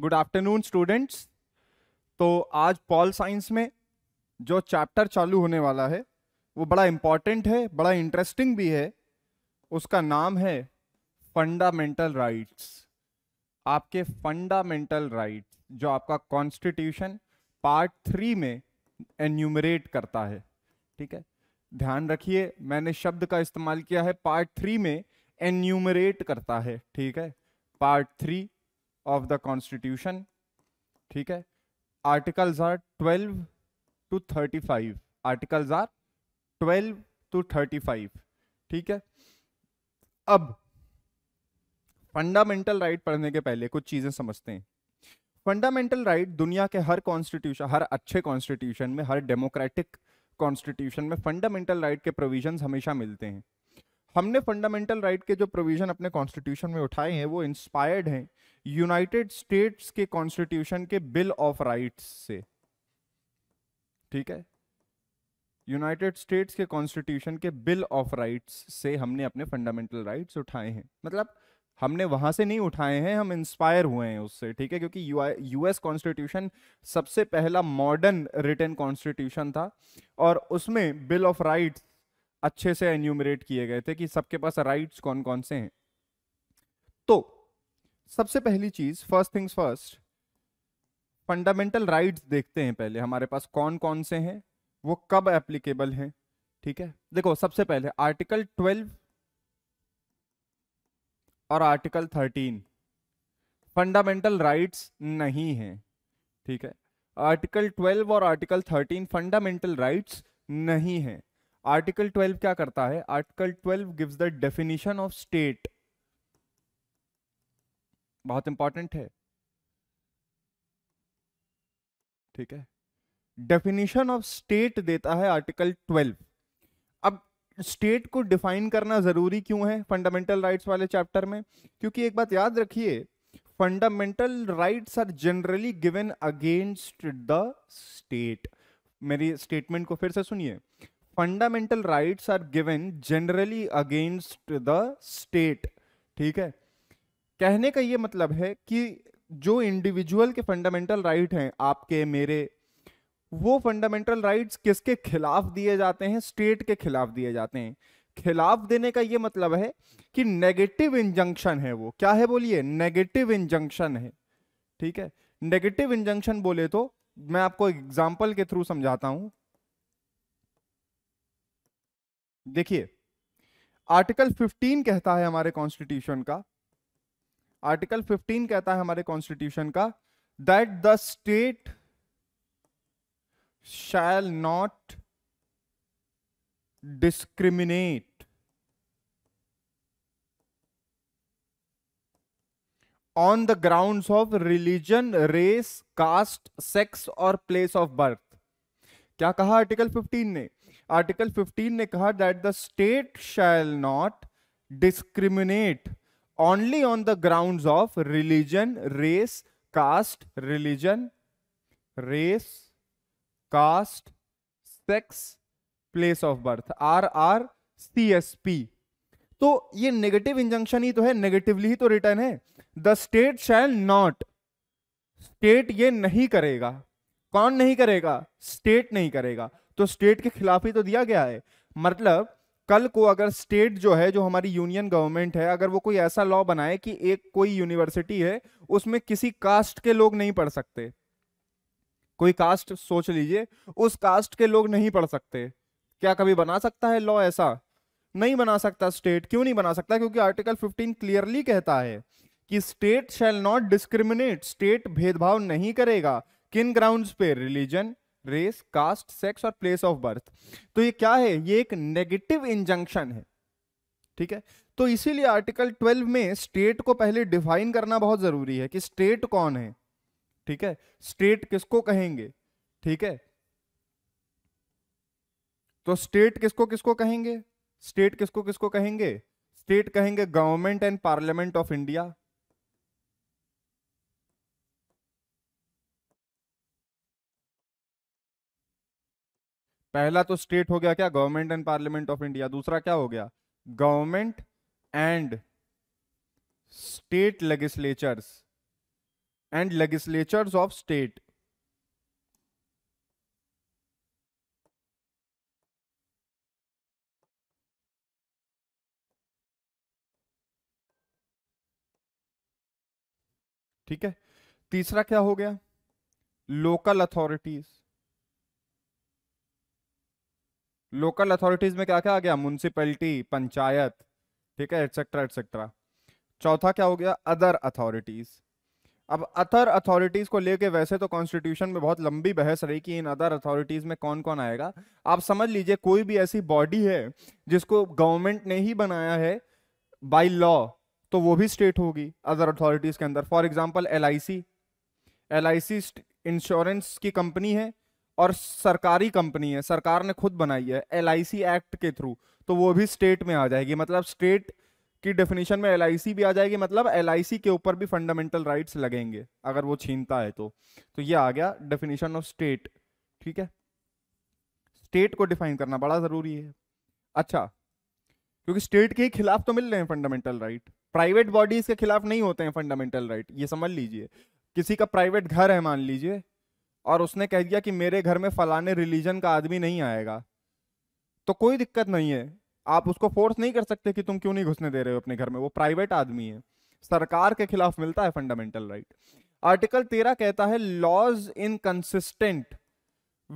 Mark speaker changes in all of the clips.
Speaker 1: Good afternoon students तो आज pol science में जो चैप्टर चालू होने वाला है वो बड़ा इम्पॉर्टेंट है बड़ा इंटरेस्टिंग भी है उसका नाम है फंडामेंटल राइट्स आपके फंडामेंटल राइट्स जो आपका कॉन्स्टिट्यूशन पार्ट थ्री में एन्यूमरेट करता है ठीक है ध्यान रखिए मैंने शब्द का इस्तेमाल किया है पार्ट थ्री में एन्यूमरेट करता है ठीक है part three of the constitution ठीक है articles are twelve to thirty five articles are twelve to thirty five ठीक है अब फंडामेंटल राइट right पढ़ने के पहले कुछ चीजें समझते हैं फंडामेंटल राइट right, दुनिया के हर कॉन्स्टिट्यूशन हर अच्छे कॉन्स्टिट्यूशन में हर डेमोक्रेटिक कॉन्स्टिट्यूशन में फंडामेंटल राइट right के प्रोविजंस हमेशा मिलते हैं हमने फंडामेंटल राइट के जो प्रोविजन अपने कॉन्स्टिट्यूशन में उठाए हैं वो इंस्पायर्ड हैं यूनाइटेड स्टेट्स के कॉन्स्टिट्यूशन के बिल ऑफ राइट्स से ठीक है यूनाइटेड स्टेट्स के कॉन्स्टिट्यूशन के बिल ऑफ राइट्स से हमने अपने फंडामेंटल राइट्स उठाए हैं मतलब हमने वहां से नहीं उठाए हैं हम इंस्पायर हुए हैं उससे ठीक है क्योंकि यूएस कॉन्स्टिट्यूशन सबसे पहला मॉडर्न रिटर्न कॉन्स्टिट्यूशन था और उसमें बिल ऑफ राइट्स अच्छे से एन्यूमरेट किए गए थे कि सबके पास राइट्स कौन कौन से हैं तो सबसे पहली चीज first things first fundamental rights देखते हैं पहले हमारे पास कौन कौन से हैं वो कब एप्लीकेबल हैं ठीक है देखो सबसे पहले आर्टिकल 12 और आर्टिकल 13 फंडामेंटल राइट्स नहीं हैं ठीक है आर्टिकल 12 और आर्टिकल 13 फंडामेंटल राइट्स नहीं हैं आर्टिकल 12 क्या करता है article 12 gives the definition of state बहुत इंपॉर्टेंट है ठीक है डेफिनेशन ऑफ स्टेट देता है आर्टिकल 12 अब स्टेट को डिफाइन करना जरूरी क्यों है फंडामेंटल राइट्स वाले चैप्टर में क्योंकि एक बात याद रखिए fundamental rights are generally given against the state मेरी स्टेटमेंट को फिर से सुनिए fundamental rights are given generally against the state ठीक है कहने का ये मतलब है कि जो इंडिविजुअल के फंडामेंटल राइट हैं आपके मेरे वो फंडामेंटल राइट्स किसके खिलाफ दिए जाते हैं स्टेट के खिलाफ दिए जाते हैं खिलाफ देने का ये मतलब है कि नेगेटिव इंजंक्शन है वो क्या है बोलिए नेगेटिव इंजंक्शन है ठीक है नेगेटिव इंजंक्शन बोले तो मैं आपको एग्जाम्पल के थ्रू समझाता हूं देखिए आर्टिकल 15 कहता है हमारे कॉन्स्टिट्यूशन का आर्टिकल 15 कहता है हमारे कॉन्स्टिट्यूशन का that the state shall not discriminate on the ground of religion race caste sex और प्लेस ऑफ बर्थ क्या कहा आर्टिकल 15 ने आर्टिकल 15 ने कहा that the state shall not discriminate only on the ground of religion race caste religion race caste sex place of birth R R C S P तो ये negative injunction ही तो है negatively ही तो return है the state shall not state ये नहीं करेगा कौन नहीं करेगा स्टेट नहीं करेगा तो स्टेट के खिलाफ ही तो दिया गया है मतलब कल को अगर स्टेट जो है जो हमारी यूनियन गवर्नमेंट है अगर वो कोई ऐसा लॉ बनाए कि एक कोई यूनिवर्सिटी है उसमें किसी कास्ट के लोग नहीं पढ़ सकते कोई कास्ट सोच लीजिए उस कास्ट के लोग नहीं पढ़ सकते क्या कभी बना सकता है लॉ ऐसा नहीं बना सकता स्टेट क्यों नहीं बना सकता क्योंकि आर्टिकल 15 क्लियरली कहता है कि state shall not discriminate state भेदभाव नहीं करेगा किन ग्राउंड्स पे रिलीजन रेस कास्ट सेक्स और प्लेस ऑफ बर्थ तो ये क्या है ये एक नेगेटिव इंजंक्शन है ठीक है तो इसीलिए आर्टिकल 12 में स्टेट को पहले डिफाइन करना बहुत जरूरी है कि स्टेट कौन है ठीक है स्टेट किसको कहेंगे ठीक है तो स्टेट किसको किसको कहेंगे स्टेट किसको किसको कहेंगे स्टेट कहेंगे government and parliament of India पहला तो स्टेट हो गया क्या government and parliament of India दूसरा क्या हो गया government and state legislatures and legislatures of state ठीक है तीसरा क्या हो गया लोकल अथॉरिटीज लोकल अथॉरिटीज में क्या क्या आ गया म्यूनसिपैलिटी पंचायत ठीक है एटसेट्रा एटसेट्रा चौथा क्या हो गया अदर अथॉरिटीज अब अदर अथॉरिटीज को लेके वैसे तो कॉन्स्टिट्यूशन में बहुत लंबी बहस रही कि इन अदर अथॉरिटीज में कौन कौन आएगा आप समझ लीजिए कोई भी ऐसी बॉडी है जिसको गवर्नमेंट ने ही बनाया है बाई लॉ तो वो भी स्टेट होगी अदर अथॉरिटीज के अंदर for example L I C L I C insurance की कंपनी है और सरकारी कंपनी है सरकार ने खुद बनाई है एल एक्ट के थ्रू तो वो भी स्टेट में आ जाएगी मतलब स्टेट की डेफिनेशन में एल भी आ जाएगी मतलब एल के ऊपर भी फंडामेंटल राइट्स लगेंगे अगर वो छीनता है तो तो ये आ गया डेफिनेशन ऑफ स्टेट ठीक है स्टेट को डिफाइन करना बड़ा ज़रूरी है अच्छा क्योंकि स्टेट के खिलाफ तो मिल रहे हैं फंडामेंटल राइट प्राइवेट बॉडीज के खिलाफ नहीं होते हैं फंडामेंटल राइट ये समझ लीजिए किसी का प्राइवेट घर है मान लीजिए और उसने कह दिया कि मेरे घर में फलाने रिलीजन का आदमी नहीं आएगा तो कोई दिक्कत नहीं है आप उसको फोर्स नहीं कर सकते कि तुम क्यों नहीं घुसने दे रहे हो अपने घर में वो प्राइवेट आदमी है सरकार के खिलाफ मिलता है फंडामेंटल राइट आर्टिकल तेरह कहता है laws inconsistent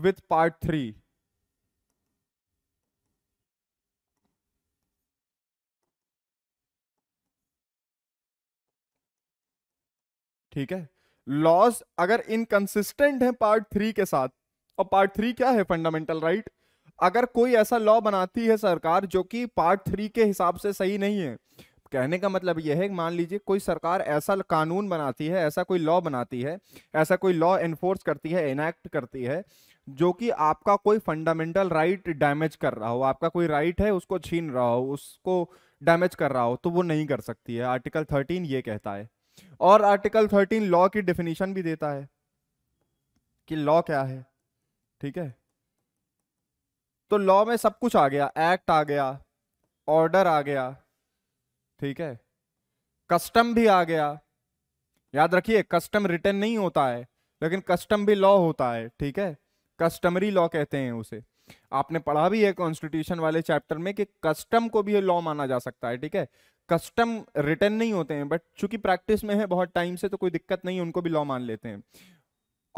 Speaker 1: with part three ठीक है लॉज अगर इनकंसिस्टेंट है पार्ट थ्री के साथ और पार्ट थ्री क्या है फंडामेंटल राइट right? अगर कोई ऐसा लॉ बनाती है सरकार जो कि पार्ट थ्री के हिसाब से सही नहीं है कहने का मतलब यह है मान लीजिए कोई सरकार ऐसा कानून बनाती है ऐसा कोई लॉ बनाती है ऐसा कोई लॉ एनफोर्स करती है इनैक्ट करती है जो कि आपका कोई फंडामेंटल राइट डैमेज कर रहा हो आपका कोई राइट right है उसको छीन रहा हो उसको डैमेज कर रहा हो तो वो नहीं कर सकती है आर्टिकल थर्टीन ये कहता है और आर्टिकल थर्टीन लॉ की डेफिनेशन भी देता है कि लॉ क्या है ठीक है तो लॉ में सब कुछ आ गया एक्ट आ गया ऑर्डर आ गया ठीक है कस्टम भी आ गया याद रखिए कस्टम रिटर्न नहीं होता है लेकिन कस्टम भी लॉ होता है ठीक है कस्टमरी लॉ कहते हैं उसे आपने पढ़ा भी है कॉन्स्टिट्यूशन वाले चैप्टर में कि कस्टम को भी लॉ माना जा सकता है ठीक है कस्टम रिटर्न नहीं होते हैं बट चूंकि प्रैक्टिस में है बहुत टाइम से तो कोई दिक्कत नहीं उनको भी लॉ मान लेते हैं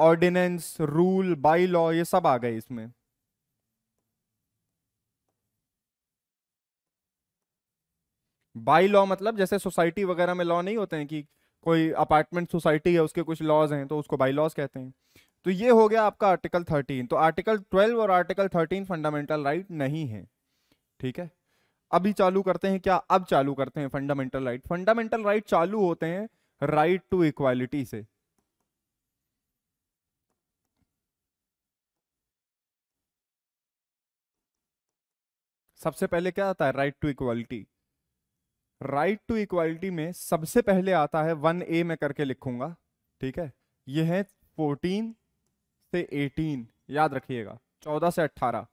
Speaker 1: ऑर्डिनेंस रूल बाई लॉ ये सब आ गए इसमें बाई लॉ मतलब जैसे सोसाइटी वगैरह में लॉ नहीं होते हैं कि कोई अपार्टमेंट सोसाइटी है उसके कुछ लॉज हैं तो उसको बाई लॉज कहते हैं तो ये हो गया आपका आर्टिकल थर्टीन तो आर्टिकल ट्वेल्व और आर्टिकल थर्टीन फंडामेंटल राइट नहीं है ठीक है अभी चालू करते हैं क्या अब चालू करते हैं फंडामेंटल राइट फंडामेंटल राइट चालू होते हैं राइट टू इक्वालिटी से सबसे पहले क्या आता है right to equality right to equality में सबसे पहले आता है वन ए में करके लिखूंगा ठीक है ये है फोर्टीन से एटीन याद रखिएगा चौदह से अट्ठारह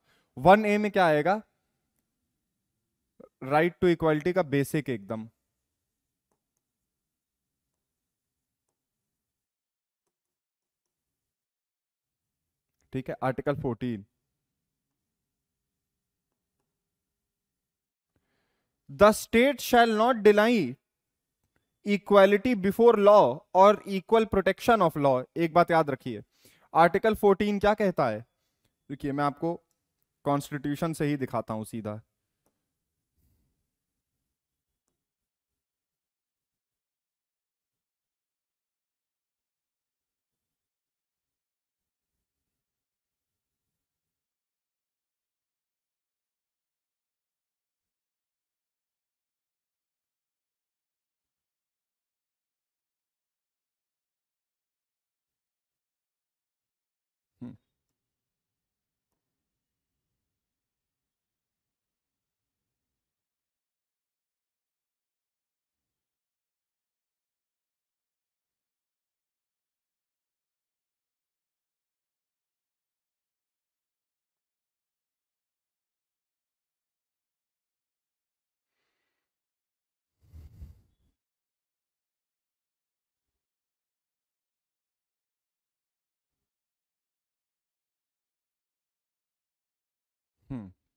Speaker 1: वन ए में क्या आएगा राइट टू इक्वालिटी का बेसिक एकदम ठीक है article 14 the state shall not deny equality before law और इक्वल प्रोटेक्शन ऑफ लॉ एक बात याद रखिए आर्टिकल 14 क्या कहता है देखिए मैं आपको कॉन्स्टिट्यूशन से ही दिखाता हूं सीधा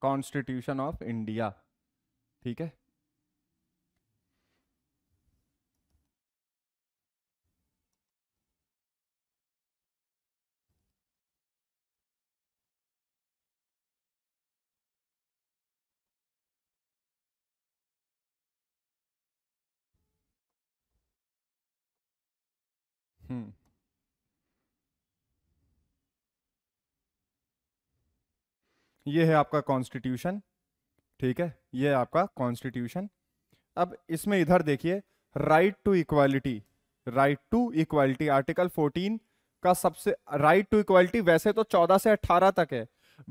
Speaker 2: कॉन्स्टिट्यूशन ऑफ इंडिया ठीक है हम्म
Speaker 1: ये है आपका कॉन्स्टिट्यूशन ठीक है ये आपका कॉन्स्टिट्यूशन अब इसमें इधर देखिए right to equality right to equality article 14 का सबसे राइट टू इक्वालिटी वैसे तो 14 से 18 तक है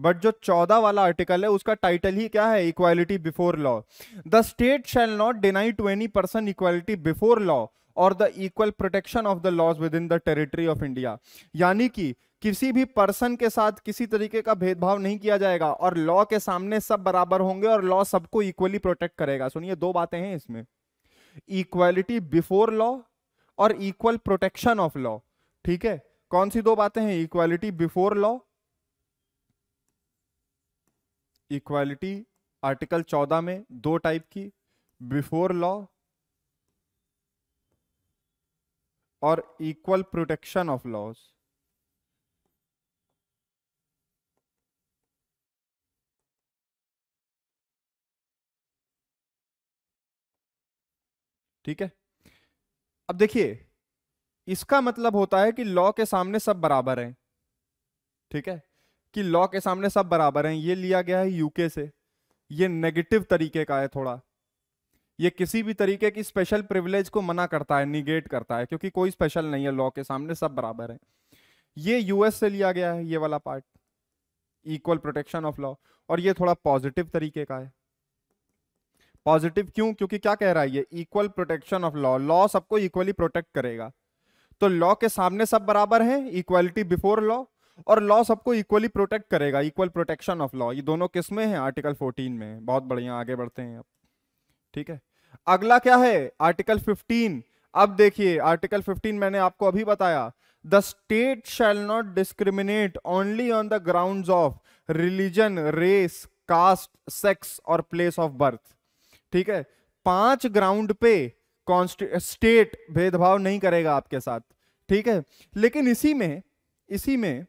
Speaker 1: बट जो 14 वाला आर्टिकल है उसका टाइटल ही क्या है equality before law the state shall not deny to any person equality before law और the equal protection of the laws within the territory of India यानी कि किसी भी पर्सन के साथ किसी तरीके का भेदभाव नहीं किया जाएगा और लॉ के सामने सब बराबर होंगे और लॉ सबको इक्वली प्रोटेक्ट करेगा सुनिए दो बातें हैं इसमें इक्वालिटी बिफोर लॉ और इक्वल प्रोटेक्शन ऑफ लॉ ठीक है कौन सी दो बातें हैं equality before law equality article 14 में दो टाइप की बिफोर लॉ और इक्वल प्रोटेक्शन ऑफ लॉज
Speaker 2: ठीक है अब देखिए इसका मतलब होता
Speaker 1: है कि लॉ के सामने सब बराबर हैं ठीक है कि लॉ के सामने सब बराबर हैं ये लिया गया है यूके से ये नेगेटिव तरीके का है थोड़ा ये किसी भी तरीके की स्पेशल प्रिविलेज को मना करता है निगेट करता है क्योंकि कोई स्पेशल नहीं है लॉ के सामने सब बराबर है ये यूएस से लिया गया है ये वाला part equal protection of law और ये थोड़ा पॉजिटिव तरीके का है पॉजिटिव क्यों क्योंकि क्या कह रहा है ये equal protection of law law सबको इक्वली प्रोटेक्ट करेगा तो लॉ के सामने सब बराबर है इक्वलिटी बिफोर लॉ और लॉ सबको इक्वली प्रोटेक्ट करेगा इक्वल प्रोटेक्शन ऑफ लॉ ये दोनों किस में है आर्टिकल 14 में बहुत बढ़िया आगे बढ़ते हैं अब ठीक है अगला क्या है आर्टिकल 15 अब देखिए आर्टिकल 15 मैंने आपको अभी बताया the state shall not discriminate only on the ground of religion race caste sex और प्लेस ऑफ बर्थ ठीक है पांच ग्राउंड पे स्टेट भेदभाव नहीं करेगा आपके साथ ठीक है लेकिन इसी में इसी में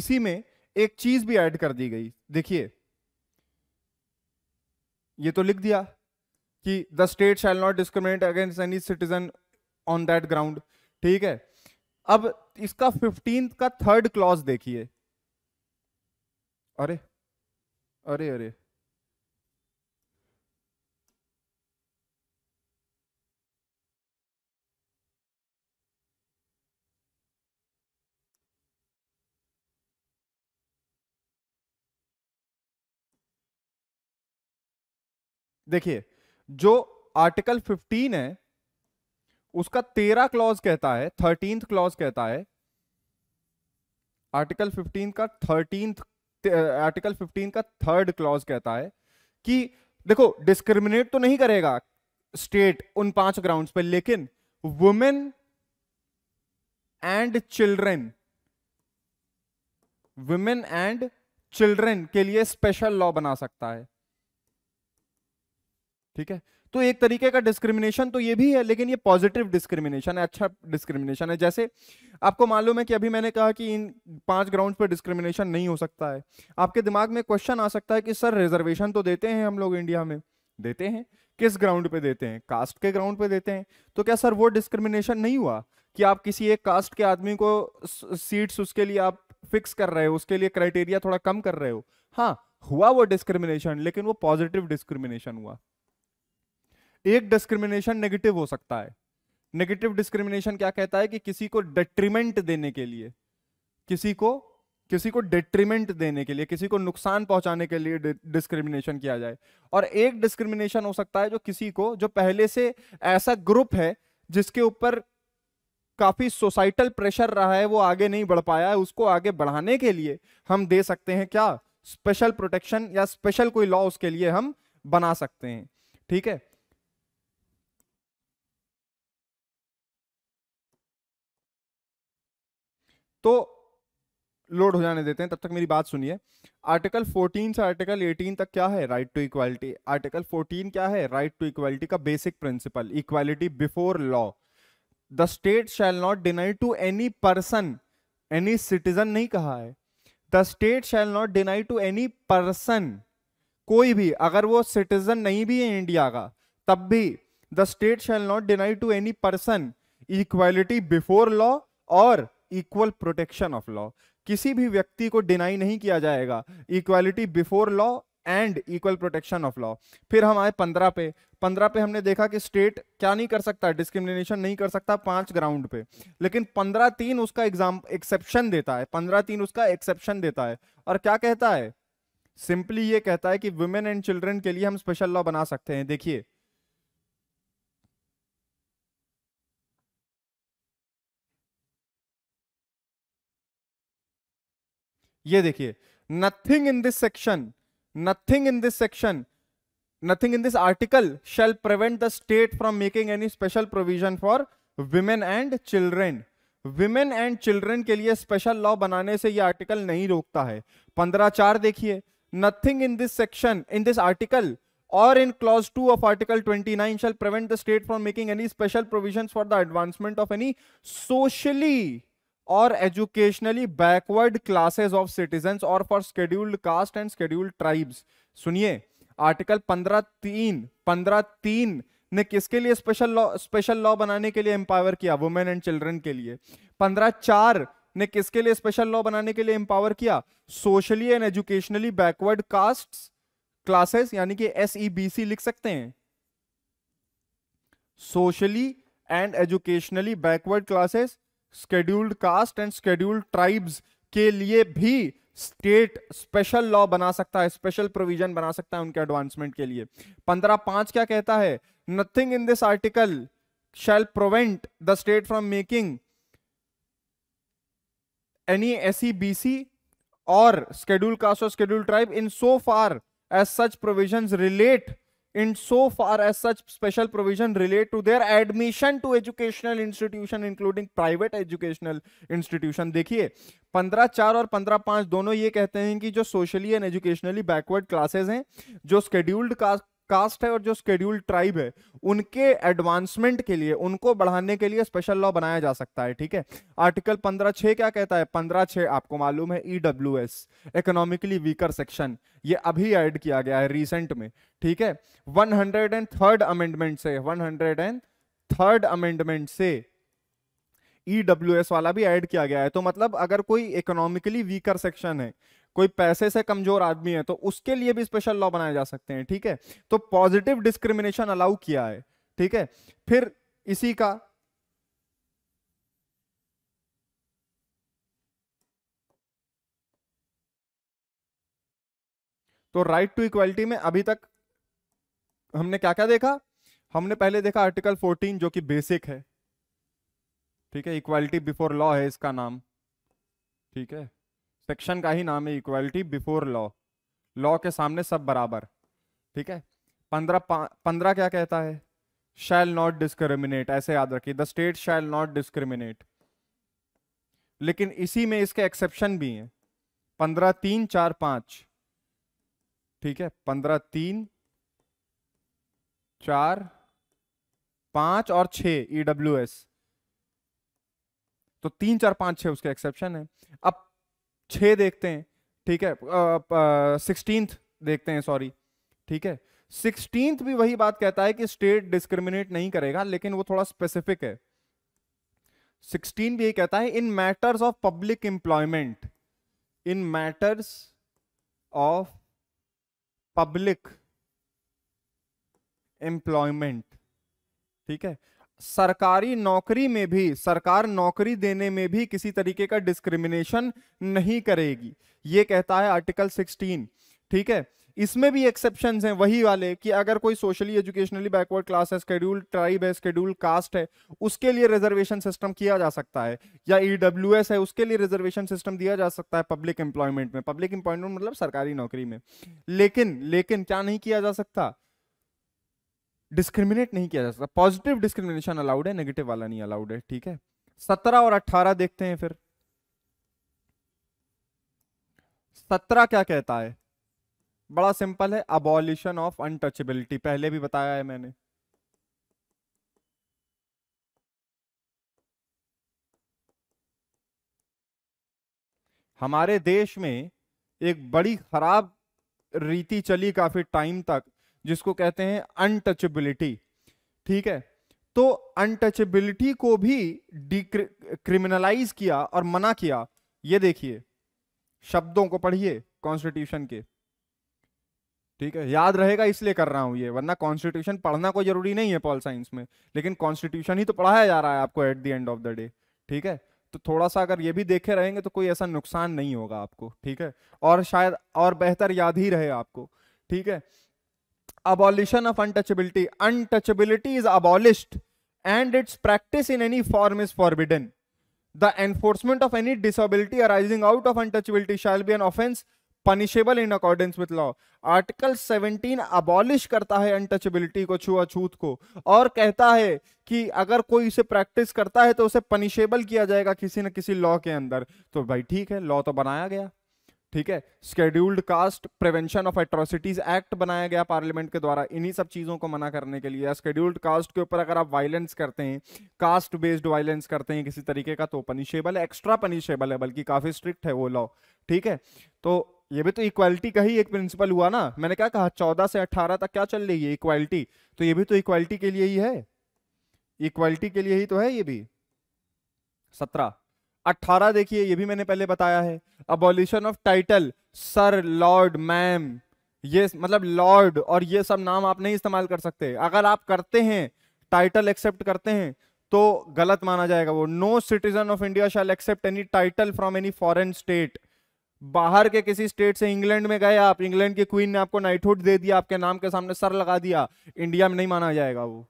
Speaker 1: इसी में एक चीज भी ऐड कर दी गई देखिए ये तो लिख दिया कि the state shall not discriminate against any citizen on that ground ठीक है अब इसका फिफ्टीन का थर्ड क्लॉज देखिए अरे अरे अरे
Speaker 2: देखिए जो आर्टिकल
Speaker 1: 15 है उसका तेरह क्लॉज कहता है थर्टीन क्लॉज कहता है आर्टिकल 15 का थर्टीन आर्टिकल 15 का थर्ड क्लॉज कहता है कि देखो डिस्क्रिमिनेट तो नहीं करेगा स्टेट उन पांच ग्राउंड्स पर लेकिन women and children women and children के लिए स्पेशल लॉ बना सकता है ठीक है तो एक तरीके का डिस्क्रिमिनेशन तो ये भी है लेकिन ये पॉजिटिव डिस्क्रिमिनेशन है अच्छा डिस्क्रिमिनेशन है जैसे आपको मालूम है कि अभी मैंने कहा कि इन पांच ग्राउंड पर डिस्क्रिमिनेशन नहीं हो सकता है आपके दिमाग में क्वेश्चन आ सकता है कि सर रिजर्वेशन तो देते हैं हम लोग इंडिया में देते हैं किस ग्राउंड पे देते हैं कास्ट के ग्राउंड पे देते हैं तो क्या सर वो डिस्क्रिमिनेशन नहीं हुआ कि आप किसी एक कास्ट के आदमी को सीट्स उसके लिए आप फिक्स कर रहे हो उसके लिए क्राइटेरिया थोड़ा कम कर रहे हो हाँ हुआ वो डिस्क्रिमिनेशन लेकिन वो पॉजिटिव डिस्क्रिमिनेशन हुआ एक डिस्क्रिमिनेशन नेगेटिव हो सकता है नेगेटिव डिस्क्रिमिनेशन क्या कहता है कि किसी को डेट्रीमेंट देने के लिए किसी को किसी को डेट्रीमेंट देने के लिए किसी को नुकसान पहुंचाने के लिए डिस्क्रिमिनेशन किया जाए और एक डिस्क्रिमिनेशन हो सकता है जो किसी को जो पहले से ऐसा ग्रुप है जिसके ऊपर काफी सोसाइटल प्रेशर रहा है वो आगे नहीं बढ़ पाया है उसको आगे बढ़ाने के लिए हम दे सकते हैं क्या स्पेशल प्रोटेक्शन या स्पेशल कोई लॉ उसके लिए हम बना सकते हैं ठीक है तो लोड हो जाने देते हैं तब तक मेरी बात सुनिए आर्टिकल 14 से आर्टिकल 18 तक क्या है राइट टू इक्वालिटी आर्टिकल 14 क्या है राइट टू इक्वालिटी का basic principle equality before law the state shall not deny to any person any citizen नहीं कहा है the state shall not deny to any person कोई भी अगर वो सिटीजन नहीं भी है इंडिया का तब भी the state shall not deny to any person equality before law और इक्वल प्रोटेक्शन ऑफ लॉ किसी भी व्यक्ति को डिनाई नहीं किया जाएगा equality before law and equal protection of law फिर हम आए पंद्रह पे पंद्रह पे हमने देखा कि स्टेट क्या नहीं कर सकता डिस्क्रिमिनेशन नहीं कर सकता पांच ग्राउंड पे लेकिन पंद्रह तीन उसका एग्जाम एक्सेप्शन देता है पंद्रह तीन उसका एक्सेप्शन देता है और क्या कहता है सिंपली ये कहता है कि वुमेन एंड चिल्ड्रन के लिए हम स्पेशल लॉ बना सकते हैं देखिए ये देखिए nothing in this section nothing in this section nothing in this article shall prevent the state from making any special provision for women and children women and children के लिए स्पेशल लॉ बनाने से यह आर्टिकल नहीं रोकता है पंद्रह चार देखिए nothing in this section in this article और in clause two of article twenty nine shall prevent the state from making any special provision for the advancement of any socially और educationally backward classes of citizen और for scheduled caste and scheduled tribes सुनिए article पंद्रह तीन पंद्रह तीन ने किसके लिए स्पेशल लॉ स्पेशल लॉ बनाने के लिए एम्पावर किया वुमेन एंड चिल्ड्रन के लिए पंद्रह चार ने किसके लिए स्पेशल लॉ बनाने के लिए एम्पावर किया socially and educationally backward caste classes यानी कि एस सी e लिख सकते हैं socially and educationally backward classes scheduled caste and scheduled tribes के लिए भी स्टेट स्पेशल लॉ बना सकता है स्पेशल प्रोविजन बना सकता है उनके एडवांसमेंट के लिए पंद्रह पांच क्या कहता है nothing in this article shall prevent the state from making any S C और स्केड्यूल्ड कास्ट और schedule tribe in so far as such provision relate in so far as such special provision relate to their admission to educational institution including private educational institution देखिए पंद्रह चार और पंद्रह पांच दोनों ये कहते हैं कि जो socially and educationally backward classes हैं जो स्केड्यूल्ड कास्ट है और जो स्केड्यूल्ड ट्राइब है उनके एडवांसमेंट के लिए उनको बढ़ाने के लिए स्पेशल लॉ बनाया जा सकता है ठीक है आर्टिकल पंद्रह छः क्या कहता है पंद्रह छः आपको मालूम है E W S economically weaker section ये अभी ऐड किया गया है रिसेंट में ठीक है one hundred and third amendment से one hundred and third amendment से ईडब्ल्यू e एस वाला भी ऐड किया गया है तो मतलब अगर कोई इकोनॉमिकली वीकर सेक्शन है कोई पैसे से कमजोर आदमी है तो उसके लिए भी स्पेशल लॉ बनाए जा सकते हैं ठीक है तो पॉजिटिव डिस्क्रिमिनेशन अलाउ किया है ठीक है फिर इसी का तो राइट टू इक्वालिटी में अभी तक हमने क्या क्या देखा हमने पहले देखा आर्टिकल 14 जो कि बेसिक है ठीक है इक्वालिटी बिफोर लॉ है इसका नाम ठीक है सेक्शन का ही नाम है इक्वालिटी बिफोर लॉ लॉ के सामने सब बराबर ठीक है पंद्रह पंद्रह क्या कहता है शैल नॉट डिस्क्रिमिनेट ऐसे याद रखिए the state shall not discriminate लेकिन इसी में इसके एक्सेप्शन भी हैं पंद्रह तीन चार पांच ठीक है पंद्रह तीन चार पांच और छ ईडब्ल्यू एस तो तीन चार पांच छह उसके एक्सेप्शन है छः देखते हैं ठीक है सिक्सटींथ देखते हैं सॉरी ठीक है सिक्सटीन भी वही बात कहता है कि स्टेट डिस्क्रिमिनेट नहीं करेगा लेकिन वो थोड़ा स्पेसिफिक है सिक्सटीन भी यही कहता है in matters of public employment in matters of public employment ठीक है सरकारी नौकरी में भी सरकार नौकरी देने में भी किसी तरीके का डिस्क्रिमिनेशन नहीं करेगी ये कहता है आर्टिकल 16 ठीक है इसमें भी एक्सेप्शन हैं वही वाले कि अगर कोई सोशली एजुकेशनली बैकवर्ड क्लास है स्केड्यूल ट्राइब है स्केड्यूल कास्ट है उसके लिए रिजर्वेशन सिस्टम किया जा सकता है या ई e है उसके लिए रिजर्वेशन सिस्टम दिया जा सकता है पब्लिक एम्प्लॉयमेंट में पब्लिक एम्प्लॉयमेंट मतलब सरकारी नौकरी में लेकिन लेकिन क्या नहीं किया जा सकता डिस्क्रिमिनेट नहीं किया जा सकता पॉजिटिव डिस्क्रिमिनेशन अलाउड है नेगेटिव वाला नहीं अलाउड है ठीक है सत्रह और अट्ठारह देखते हैं फिर सत्रह क्या कहता है बड़ा सिंपल है अबॉलिशन ऑफ अनटचेबिलिटी पहले भी बताया है मैंने हमारे देश में एक बड़ी खराब रीति चली काफी टाइम तक जिसको कहते हैं अनटचेबिलिटी ठीक है तो अनटचेबिलिटी को भी डिक्रिमिनलाइज किया और मना किया ये देखिए शब्दों को पढ़िए कॉन्स्टिट्यूशन के ठीक है याद रहेगा इसलिए कर रहा हूं ये वरना कॉन्स्टिट्यूशन पढ़ना कोई जरूरी नहीं है पॉल साइंस में लेकिन कॉन्स्टिट्यूशन ही तो पढ़ाया जा रहा है आपको at the end of the day ठीक है तो थोड़ा सा अगर ये भी देखे रहेंगे तो कोई ऐसा नुकसान नहीं होगा आपको ठीक है और शायद और बेहतर याद ही रहे आपको ठीक है abolition of untouchability untouchability is abolished and its practice in any form is forbidden the enforcement of any disability arising out of untouchability shall be an offense punishable in accordance with law article 17 abolish करता है untouchability को छुआछूत को और कहता है कि अगर कोई इसे प्रैक्टिस करता है तो उसे पनिशेबल किया जाएगा किसी न किसी लॉ के अंदर तो भाई ठीक है लॉ तो बनाया गया ठीक है scheduled caste prevention of atrocities act बनाया गया पार्लियामेंट के द्वारा इन्हीं सब चीज़ों को मना करने के लिए स्केड्यूल्ड कास्ट के ऊपर अगर आप वायलेंस करते हैं कास्ट बेस्ड वायलेंस करते हैं किसी तरीके का तो पनिशेबल है एक्स्ट्रा पनिशेबल है बल्कि काफ़ी स्ट्रिक्ट है वो लॉ ठीक है तो ये भी तो इक्वालिटी का ही एक प्रिंसिपल हुआ ना मैंने क्या कहा चौदह से अठारह तक क्या चल रही है इक्वालिटी तो ये भी तो इक्वालिटी के लिए ही है इक्वालिटी के लिए ही तो है ये भी सत्रह 18 देखिए ये भी मैंने पहले बताया है abolition of title sir lord ma'am ये मतलब लॉर्ड और ये सब नाम आप नहीं इस्तेमाल कर सकते अगर आप करते हैं टाइटल एक्सेप्ट करते हैं तो गलत माना जाएगा वो no citizen of India shall accept any title from any foreign state बाहर के किसी स्टेट से इंग्लैंड में गए आप इंग्लैंड की क्वीन ने आपको नाइटहुड दे दिया आपके नाम के सामने सर लगा दिया इंडिया में नहीं माना जाएगा वो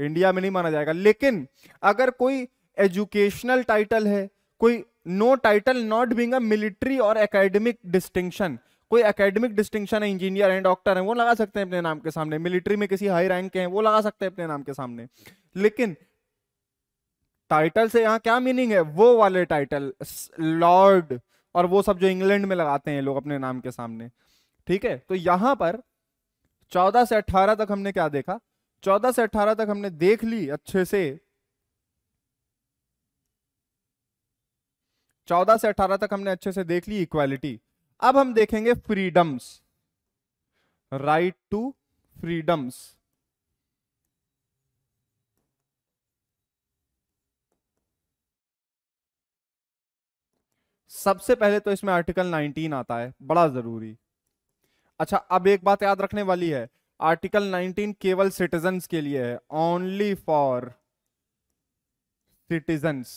Speaker 1: इंडिया में नहीं माना जाएगा लेकिन अगर कोई एजुकेशनल टाइटल है कोई no title not being military और एकेडमिक डिस्टिंक्शन कोई एकेडमिक डिस्टिंक्शन है इंजीनियर है डॉक्टर है वो लगा सकते हैं अपने नाम के सामने मिलिट्री में किसी हाई रैंक के हैं वो लगा सकते हैं अपने नाम के सामने लेकिन टाइटल से यहाँ क्या मीनिंग है वो वाले टाइटल लॉर्ड और वो सब जो इंग्लैंड में लगाते हैं लोग अपने नाम के सामने ठीक है तो यहां पर 14 से 18 तक हमने क्या देखा 14 से 18 तक हमने देख ली अच्छे से चौदह से अठारह तक हमने अच्छे से देख ली इक्वालिटी अब हम देखेंगे फ्रीडम्स राइट टू फ्रीडम्स सबसे पहले तो इसमें आर्टिकल 19 आता है बड़ा जरूरी अच्छा अब एक बात याद रखने वाली है आर्टिकल 19 केवल सिटीजन्स के लिए है ओनली फॉर सिटीजन्स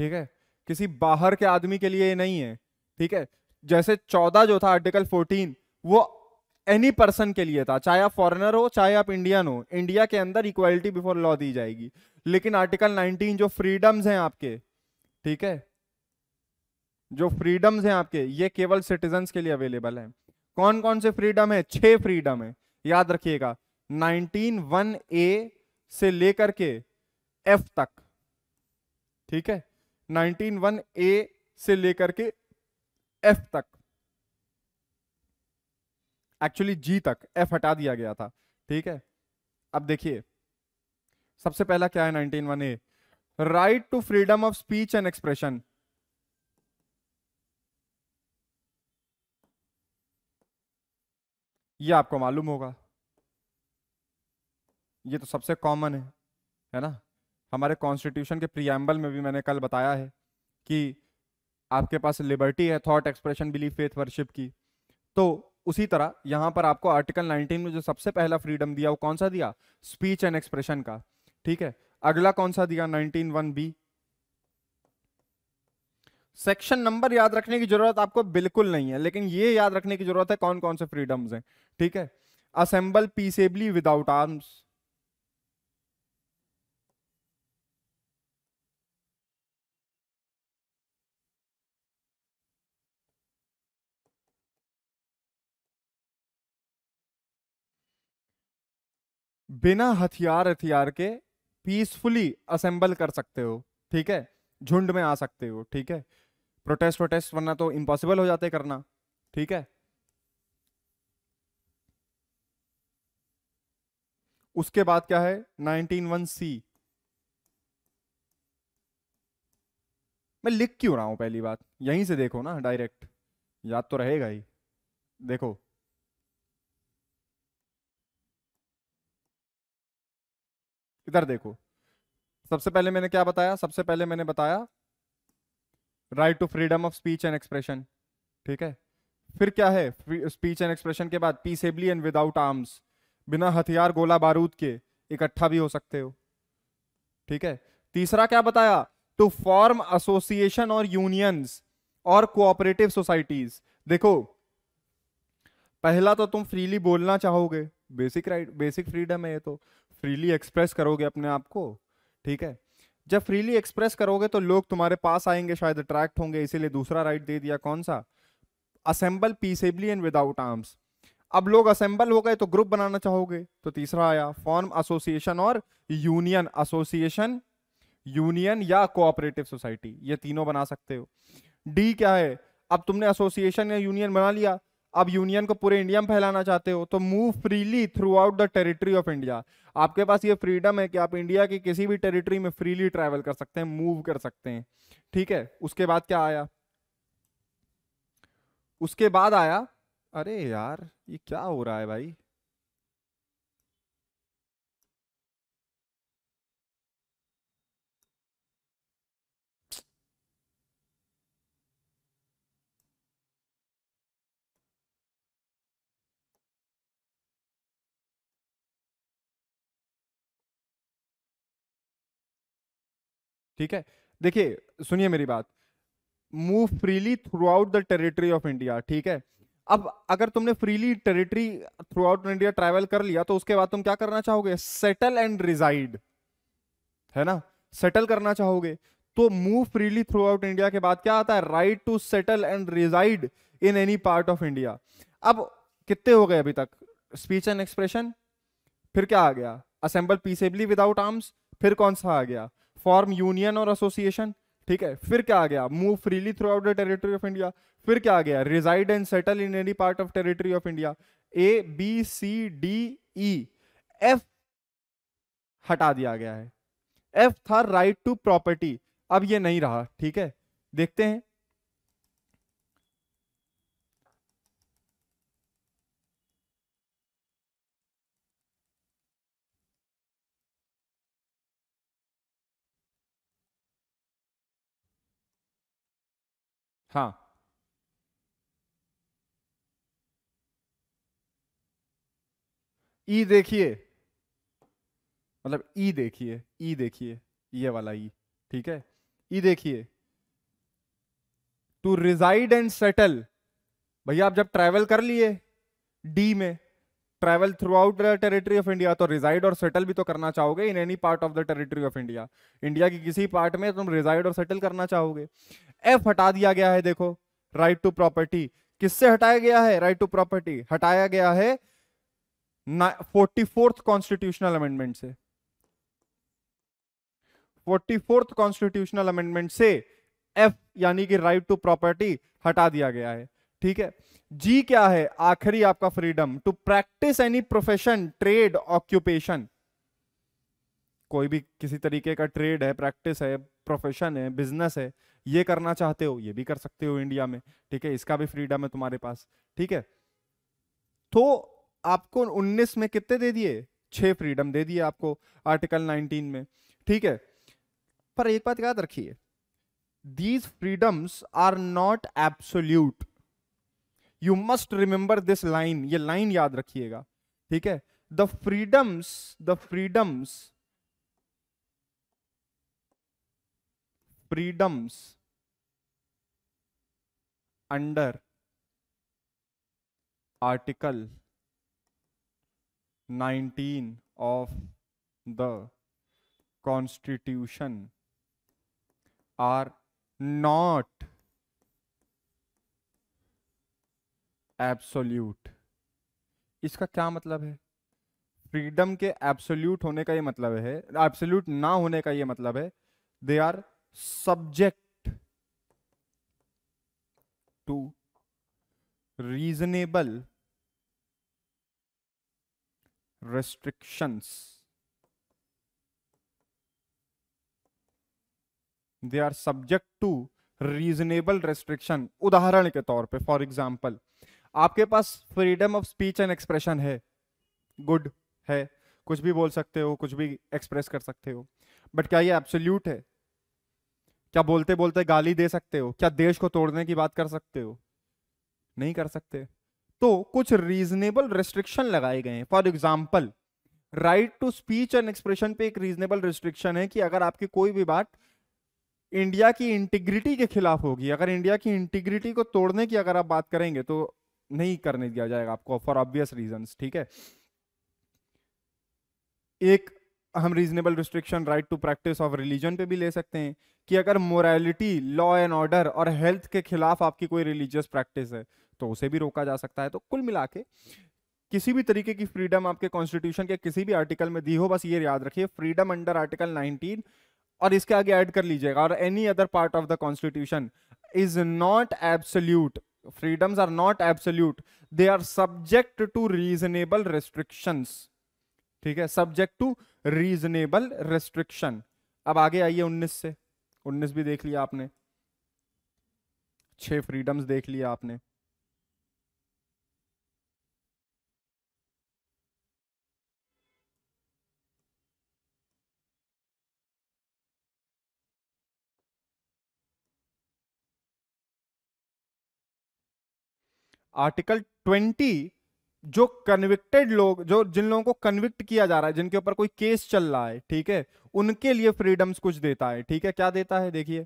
Speaker 1: ठीक है किसी बाहर के आदमी के लिए नहीं है ठीक है जैसे चौदह जो था आर्टिकल फोर्टीन वो एनी पर्सन के लिए था चाहे आप फॉरेनर हो चाहे आप इंडियन हो इंडिया के अंदर इक्वालिटी बिफोर लॉ दी जाएगी लेकिन आर्टिकल 19 जो फ्रीडम्स हैं आपके ठीक है जो फ्रीडम्स हैं आपके ये केवल सिटीजन के लिए अवेलेबल है कौन कौन से फ्रीडम है छह फ्रीडम है याद रखिएगा नाइनटीन वन ए से लेकर के एफ तक ठीक है नाइनटीन वन ए से लेकर के एफ तक एक्चुअली जी तक एफ हटा दिया गया था ठीक है अब देखिए सबसे पहला क्या है nineteen one A right to freedom of speech and expression ये आपको मालूम होगा ये तो सबसे कॉमन है है ना हमारे कॉन्स्टिट्यूशन के प्रियम्बल में भी मैंने कल बताया है कि आपके पास लिबर्टी है thought expression belief faith worship की तो उसी तरह यहाँ पर आपको आर्टिकल 19 में जो सबसे पहला फ्रीडम दिया वो कौन सा दिया स्पीच एंड एक्सप्रेशन का ठीक है अगला कौन सा दिया nineteen one B section number याद रखने की जरूरत आपको बिल्कुल नहीं है लेकिन ये याद रखने की जरूरत है कौन कौन से फ्रीडम्स हैं ठीक है असेंबल पीसेबली विदाउट आर्म्स
Speaker 2: बिना हथियार
Speaker 1: हथियार के पीसफुली असेंबल कर सकते हो ठीक है झुंड में आ सकते हो ठीक है प्रोटेस्ट वोटेस्ट वरना तो इम्पॉसिबल हो जाते करना ठीक है उसके बाद क्या है नाइनटीन वन सी मैं लिख क्यों रहा हूं पहली बात यहीं से देखो ना डायरेक्ट याद तो रहेगा ही देखो इधर देखो सबसे पहले मैंने क्या बताया सबसे पहले मैंने बताया right to freedom of speech and expression ठीक है फिर क्या है स्पीच एंड एक्सप्रेशन के बाद पीसेबली एंड विदाउट आर्म्स बिना हथियार गोला बारूद के इकट्ठा भी हो सकते हो ठीक है तीसरा क्या बताया टू फॉर्म एसोसिएशन और यूनियंस और कोऑपरेटिव सोसाइटीज देखो पहला तो तुम फ्रीली बोलना चाहोगे बेसिक राइट बेसिक फ्रीडम है ये तो फ्रीली एक्सप्रेस करोगे अपने आप को ठीक है जब फ्रीली एक्सप्रेस करोगे तो लोग तुम्हारे पास आएंगे शायद अट्रैक्ट होंगे इसीलिए दूसरा राइट दे दिया कौन सा assemble peaceably and without arms अब लोग असेंबल हो गए तो ग्रुप बनाना चाहोगे तो तीसरा आया फॉर्म एसोसिएशन और यूनियन एसोसिएशन यूनियन या कोऑपरेटिव सोसाइटी ये तीनों बना सकते हो डी क्या है अब तुमने एसोसिएशन या यूनियन बना लिया अब यूनियन को पूरे इंडिया में फैलाना चाहते हो तो move freely throughout the territory of India आपके पास ये फ्रीडम है कि आप इंडिया की किसी भी टेरिटरी में फ्रीली ट्रैवल कर सकते हैं मूव कर सकते हैं ठीक है उसके बाद क्या आया उसके बाद आया अरे यार ये क्या हो रहा है भाई
Speaker 2: ठीक है देखिए सुनिए मेरी
Speaker 1: बात move freely throughout the territory of India ठीक है अब अगर तुमने freely territory throughout India travel कर लिया तो उसके बाद तुम क्या करना चाहोगे सेटल एंड रिजाइड है ना सेटल करना चाहोगे तो move freely throughout India के बाद क्या आता है right to settle and reside in any part of India अब कितने हो गए अभी तक स्पीच एंड एक्सप्रेशन फिर क्या आ गया असेंबल पीसेबली विदाउट आर्म्स फिर कौन सा आ गया फॉर्म यूनियन और एसोसिएशन ठीक है फिर क्या आ गया move freely throughout the territory of India फिर क्या आ गया reside and settle in any part of territory of India A B C D E F हटा दिया गया है एफ था राइट टू प्रॉपर्टी अब ये नहीं रहा ठीक है देखते हैं
Speaker 2: हाँ ई देखिए
Speaker 1: मतलब ई देखिए ई देखिए ये वाला ई ठीक है ई देखिए टू रिजाइड एंड सेटल भैया आप जब ट्रैवल कर लिए डी में travel throughout the territory of India तो रिजाइड और सेटल भी तो करना चाहोगे in any part of the territory of India India की किसी पार्ट में तुम रिजाइड और सेटल करना चाहोगे एफ हटा दिया गया है देखो राइट टू प्रॉपर्टी किससे हटाया गया है राइट टू प्रॉपर्टी हटाया गया है फोर्टी फोर्थ कॉन्स्टिट्यूशनल अमेंडमेंट से फोर्टी फोर्थ कॉन्स्टिट्यूशनल अमेंडमेंट से एफ यानी कि राइट टू प्रॉपर्टी हटा दिया गया है ठीक है जी क्या है आखिरी आपका freedom to practice any profession trade occupation कोई भी किसी तरीके का ट्रेड है प्रैक्टिस है प्रोफेशन है बिजनेस है ये करना चाहते हो ये भी कर सकते हो इंडिया में ठीक है इसका भी फ्रीडम है तुम्हारे पास ठीक है तो आपको 19 में कितने दे दिए छह फ्रीडम दे दिए आपको आर्टिकल 19 में ठीक है पर एक बात याद रखिए these freedoms are not absolute you must remember this line ये लाइन याद रखिएगा ठीक है the freedoms the freedoms freedoms under article nineteen of the constitution are not absolute इसका क्या मतलब है फ्रीडम के एब्सोल्यूट होने का ये मतलब है एब्सोल्यूट ना होने का ये मतलब है they are subject to reasonable restrictions they are subject to reasonable restriction उदाहरण के तौर पे फॉर एग्जाम्पल आपके पास freedom of speech and expression है गुड है कुछ भी बोल सकते हो कुछ भी एक्सप्रेस कर सकते हो बट क्या ये एब्सोल्यूट है क्या बोलते बोलते गाली दे सकते हो क्या देश को तोड़ने की बात कर सकते हो नहीं कर सकते तो कुछ रीजनेबल रेस्ट्रिक्शन लगाए गए हैं for example right to speech and expression पे एक रीजनेबल रेस्ट्रिक्शन है कि अगर आपकी कोई भी बात इंडिया की इंटीग्रिटी के खिलाफ होगी अगर इंडिया की इंटीग्रिटी को तोड़ने की अगर आप बात करेंगे तो नहीं करने दिया जाएगा आपको फॉर ऑब्वियस रीजन ठीक है एक हम reasonable restriction right to practice of religion पे भी ले सकते हैं कि अगर मोरालिटी लॉ एंड ऑर्डर और हेल्थ के खिलाफ आपकी कोई रिलीजियस प्रैक्टिस है तो उसे भी रोका जा सकता है तो कुल मिला के किसी भी तरीके की फ्रीडम आपके कॉन्स्टिट्यूशन के किसी भी आर्टिकल में दी हो बस ये याद रखिए फ्रीडम अंडर आर्टिकल 19 और इसके आगे ऐड कर लीजिएगा और any other part of the constitution is not absolute freedoms are not absolute they are subject to reasonable restrictions ठीक है subject to reasonable restriction अब आगे आइए 19 से 19 भी देख लिया आपने छह फ्रीडम्स देख लिया आपने
Speaker 2: आर्टिकल ट्वेंटी
Speaker 1: जो कन्विक्टेड लोग जो जिन लोगों को कन्विक्ट किया जा रहा है जिनके ऊपर कोई केस चल रहा है ठीक है उनके लिए फ्रीडम्स कुछ देता है ठीक है क्या देता है देखिए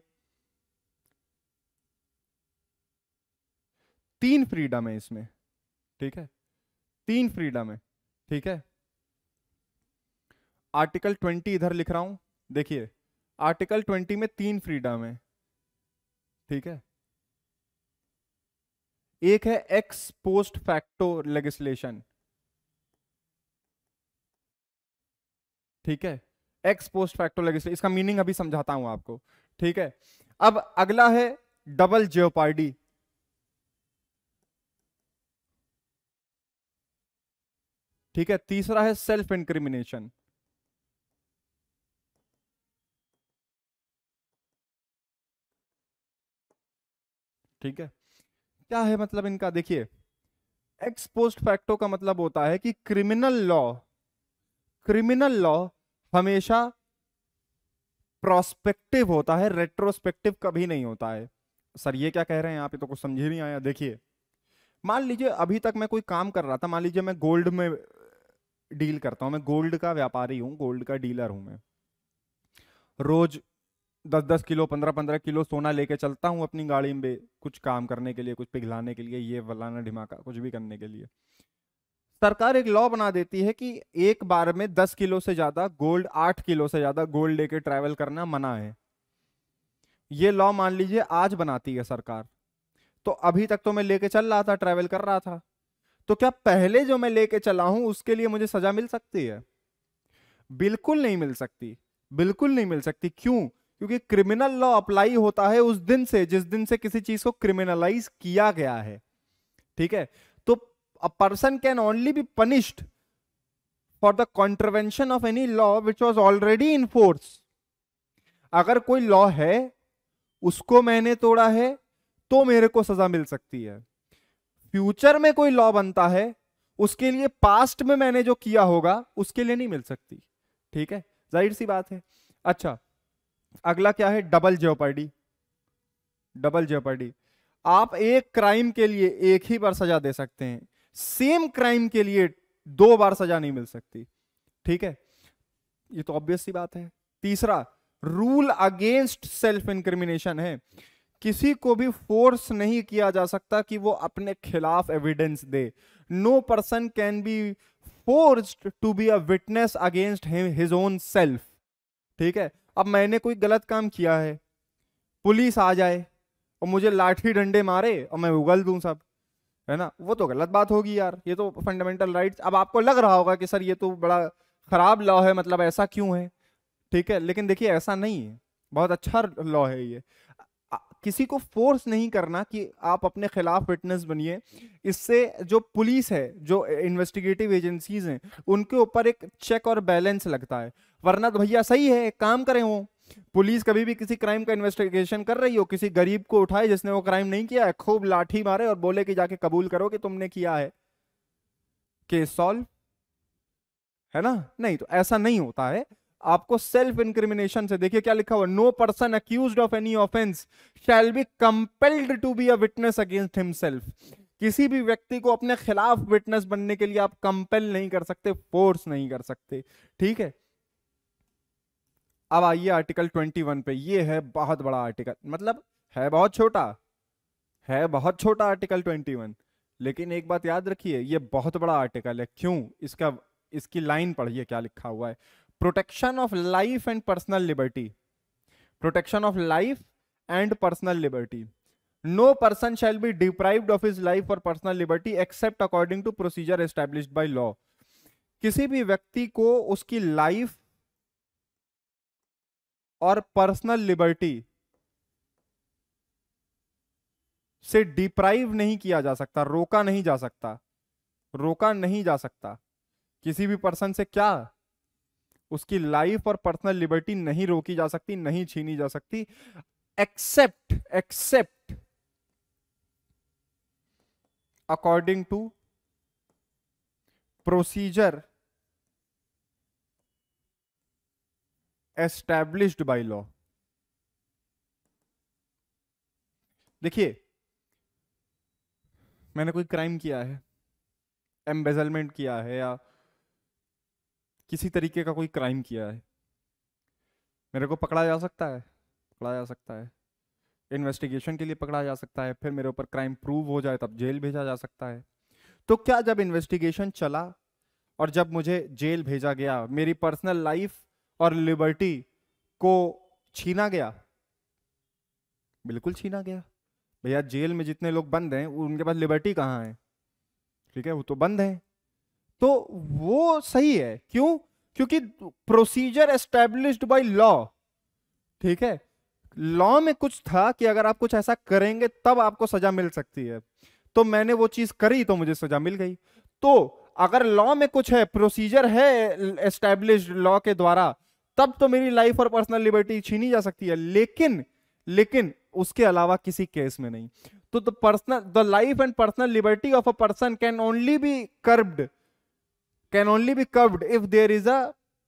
Speaker 1: तीन फ्रीडम है इसमें ठीक है तीन फ्रीडम है ठीक है आर्टिकल ट्वेंटी इधर लिख रहा हूं देखिए आर्टिकल ट्वेंटी में तीन फ्रीडम है ठीक है एक है एक्स पोस्ट फैक्टो लेगिस्लेशन ठीक है एक्स पोस्ट फैक्टो लेगिस्लेशन इसका मीनिंग अभी समझाता हूं आपको ठीक है अब अगला है डबल जियोपार्डी ठीक है तीसरा है सेल्फ इंक्रिमिनेशन ठीक है क्या है मतलब इनका देखिए एक्स पोस्ट फैक्टो का मतलब होता है कि क्रिमिनल लॉ क्रिमिनल लॉ हमेशा प्रोस्पेक्टिव होता है रेट्रोस्पेक्टिव कभी नहीं होता है सर ये क्या कह रहे हैं यहाँ पे तो कुछ समझ ही नहीं आया देखिए मान लीजिए अभी तक मैं कोई काम कर रहा था मान लीजिए मैं गोल्ड में डील करता हूँ मैं गोल्ड का व्यापारी हूँ गोल्ड का डीलर हूँ मैं रोज दस दस किलो पंद्रह पंद्रह किलो सोना लेके चलता हूँ अपनी गाड़ी में कुछ काम करने के लिए कुछ पिघलाने के लिए ये वलाना ढिमाका कुछ भी करने के लिए सरकार एक लॉ बना देती है कि एक बार में दस किलो से ज्यादा गोल्ड आठ किलो से ज्यादा गोल्ड लेके ट्रैवल करना मना है ये लॉ मान लीजिए आज बनाती है सरकार तो अभी तक तो मैं लेके चल रहा था ट्रैवल कर रहा था तो क्या पहले जो मैं लेके चला हूं उसके लिए मुझे सजा मिल सकती है बिल्कुल नहीं मिल सकती बिल्कुल नहीं मिल सकती क्यों क्योंकि क्रिमिनल लॉ अप्लाई होता है उस दिन से जिस दिन से किसी चीज को क्रिमिनलाइज किया गया है ठीक है तो a person can only be punished for the contravention of any law which was already in force अगर कोई लॉ है उसको मैंने तोड़ा है तो मेरे को सजा मिल सकती है फ्यूचर में कोई लॉ बनता है उसके लिए पास्ट में मैंने जो किया होगा उसके लिए नहीं मिल सकती ठीक है जाहिर सी बात है अच्छा अगला क्या है डबल ज्योपर्डी डबल ज्योपर्डी आप एक क्राइम के लिए एक ही बार सजा दे सकते हैं सेम क्राइम के लिए दो बार सजा नहीं मिल सकती ठीक है ये तो ऑब्वियस सी बात है तीसरा रूल अगेंस्ट सेल्फ इंक्रिमिनेशन है किसी को भी फोर्स नहीं किया जा सकता कि वो अपने खिलाफ एविडेंस दे no person can be force to be a witness against his own self ठीक है अब मैंने कोई गलत काम किया है पुलिस आ जाए और मुझे लाठी डंडे मारे और मैं उगल दूं सब है ना वो तो गलत बात होगी यार ये तो फंडामेंटल राइट्स अब आपको लग रहा होगा कि सर ये तो बड़ा ख़राब लॉ है मतलब ऐसा क्यों है ठीक है लेकिन देखिए ऐसा नहीं है बहुत अच्छा लॉ है ये किसी को फोर्स नहीं करना कि आप अपने खिलाफ विटनेस बनिए इससे जो पुलिस है जो इन्वेस्टिगेटिव एजेंसीज हैं उनके ऊपर एक चेक और बैलेंस लगता है वरना तो भैया सही है काम करें वो पुलिस कभी भी किसी क्राइम का इन्वेस्टिगेशन कर रही हो किसी गरीब को उठाए जिसने वो क्राइम नहीं किया है खूब लाठी मारे और बोले कि जाके कबूल करो कि तुमने किया है केस सॉल्व है ना नहीं तो ऐसा नहीं होता है आपको सेल्फ इंक्रिमिनेशन से देखिए क्या लिखा हुआ no person accuse of any offence shall be compelled to be a witness against himself किसी भी व्यक्ति को अपने खिलाफ विटनेस बनने के लिए आप कंपेल नहीं कर सकते फोर्स नहीं कर सकते ठीक है अब आइए आर्टिकल 21 पे ये है बहुत बड़ा आर्टिकल मतलब है बहुत छोटा है बहुत छोटा आर्टिकल 21 लेकिन एक बात याद रखिए ये बहुत बड़ा आर्टिकल है क्यों इसका इसकी लाइन पढ़िए क्या लिखा हुआ है protection of life and personal liberty protection of life and personal liberty no person shall be deprived of his life और personal liberty except according to procedure establish by law किसी भी व्यक्ति को उसकी लाइफ और पर्सनल लिबर्टी से deprive नहीं किया जा सकता रोका नहीं जा सकता रोका नहीं जा सकता किसी भी पर्सन से क्या उसकी लाइफ और पर्सनल लिबर्टी नहीं रोकी जा सकती नहीं छीनी जा सकती except except according to procedure established by law देखिए मैंने कोई क्राइम किया है एम्बेजलमेंट किया है या किसी तरीके का कोई क्राइम किया है मेरे को पकड़ा जा सकता है पकड़ा जा सकता है इन्वेस्टिगेशन के लिए पकड़ा जा सकता है फिर मेरे ऊपर क्राइम प्रूव हो जाए तब जेल भेजा जा सकता है तो क्या जब इन्वेस्टिगेशन चला और जब मुझे जेल भेजा गया मेरी पर्सनल लाइफ और लिबर्टी को छीना गया बिल्कुल छीना गया भैया जेल में जितने लोग बंद हैं उनके पास लिबर्टी कहाँ है ठीक है वो तो बंद है तो वो सही है क्यों क्योंकि प्रोसीजर एस्टेब्लिश्ड बाय लॉ ठीक है लॉ में कुछ था कि अगर आप कुछ ऐसा करेंगे तब आपको सजा मिल सकती है तो मैंने वो चीज करी तो मुझे सजा मिल गई तो अगर लॉ में कुछ है प्रोसीजर है एस्टेब्लिश लॉ के द्वारा तब तो मेरी लाइफ और पर्सनल लिबर्टी छीनी जा सकती है लेकिन लेकिन उसके अलावा किसी केस में नहीं तो the personal the life and personal liberty of a person can only be curbed can only be curbed if there is a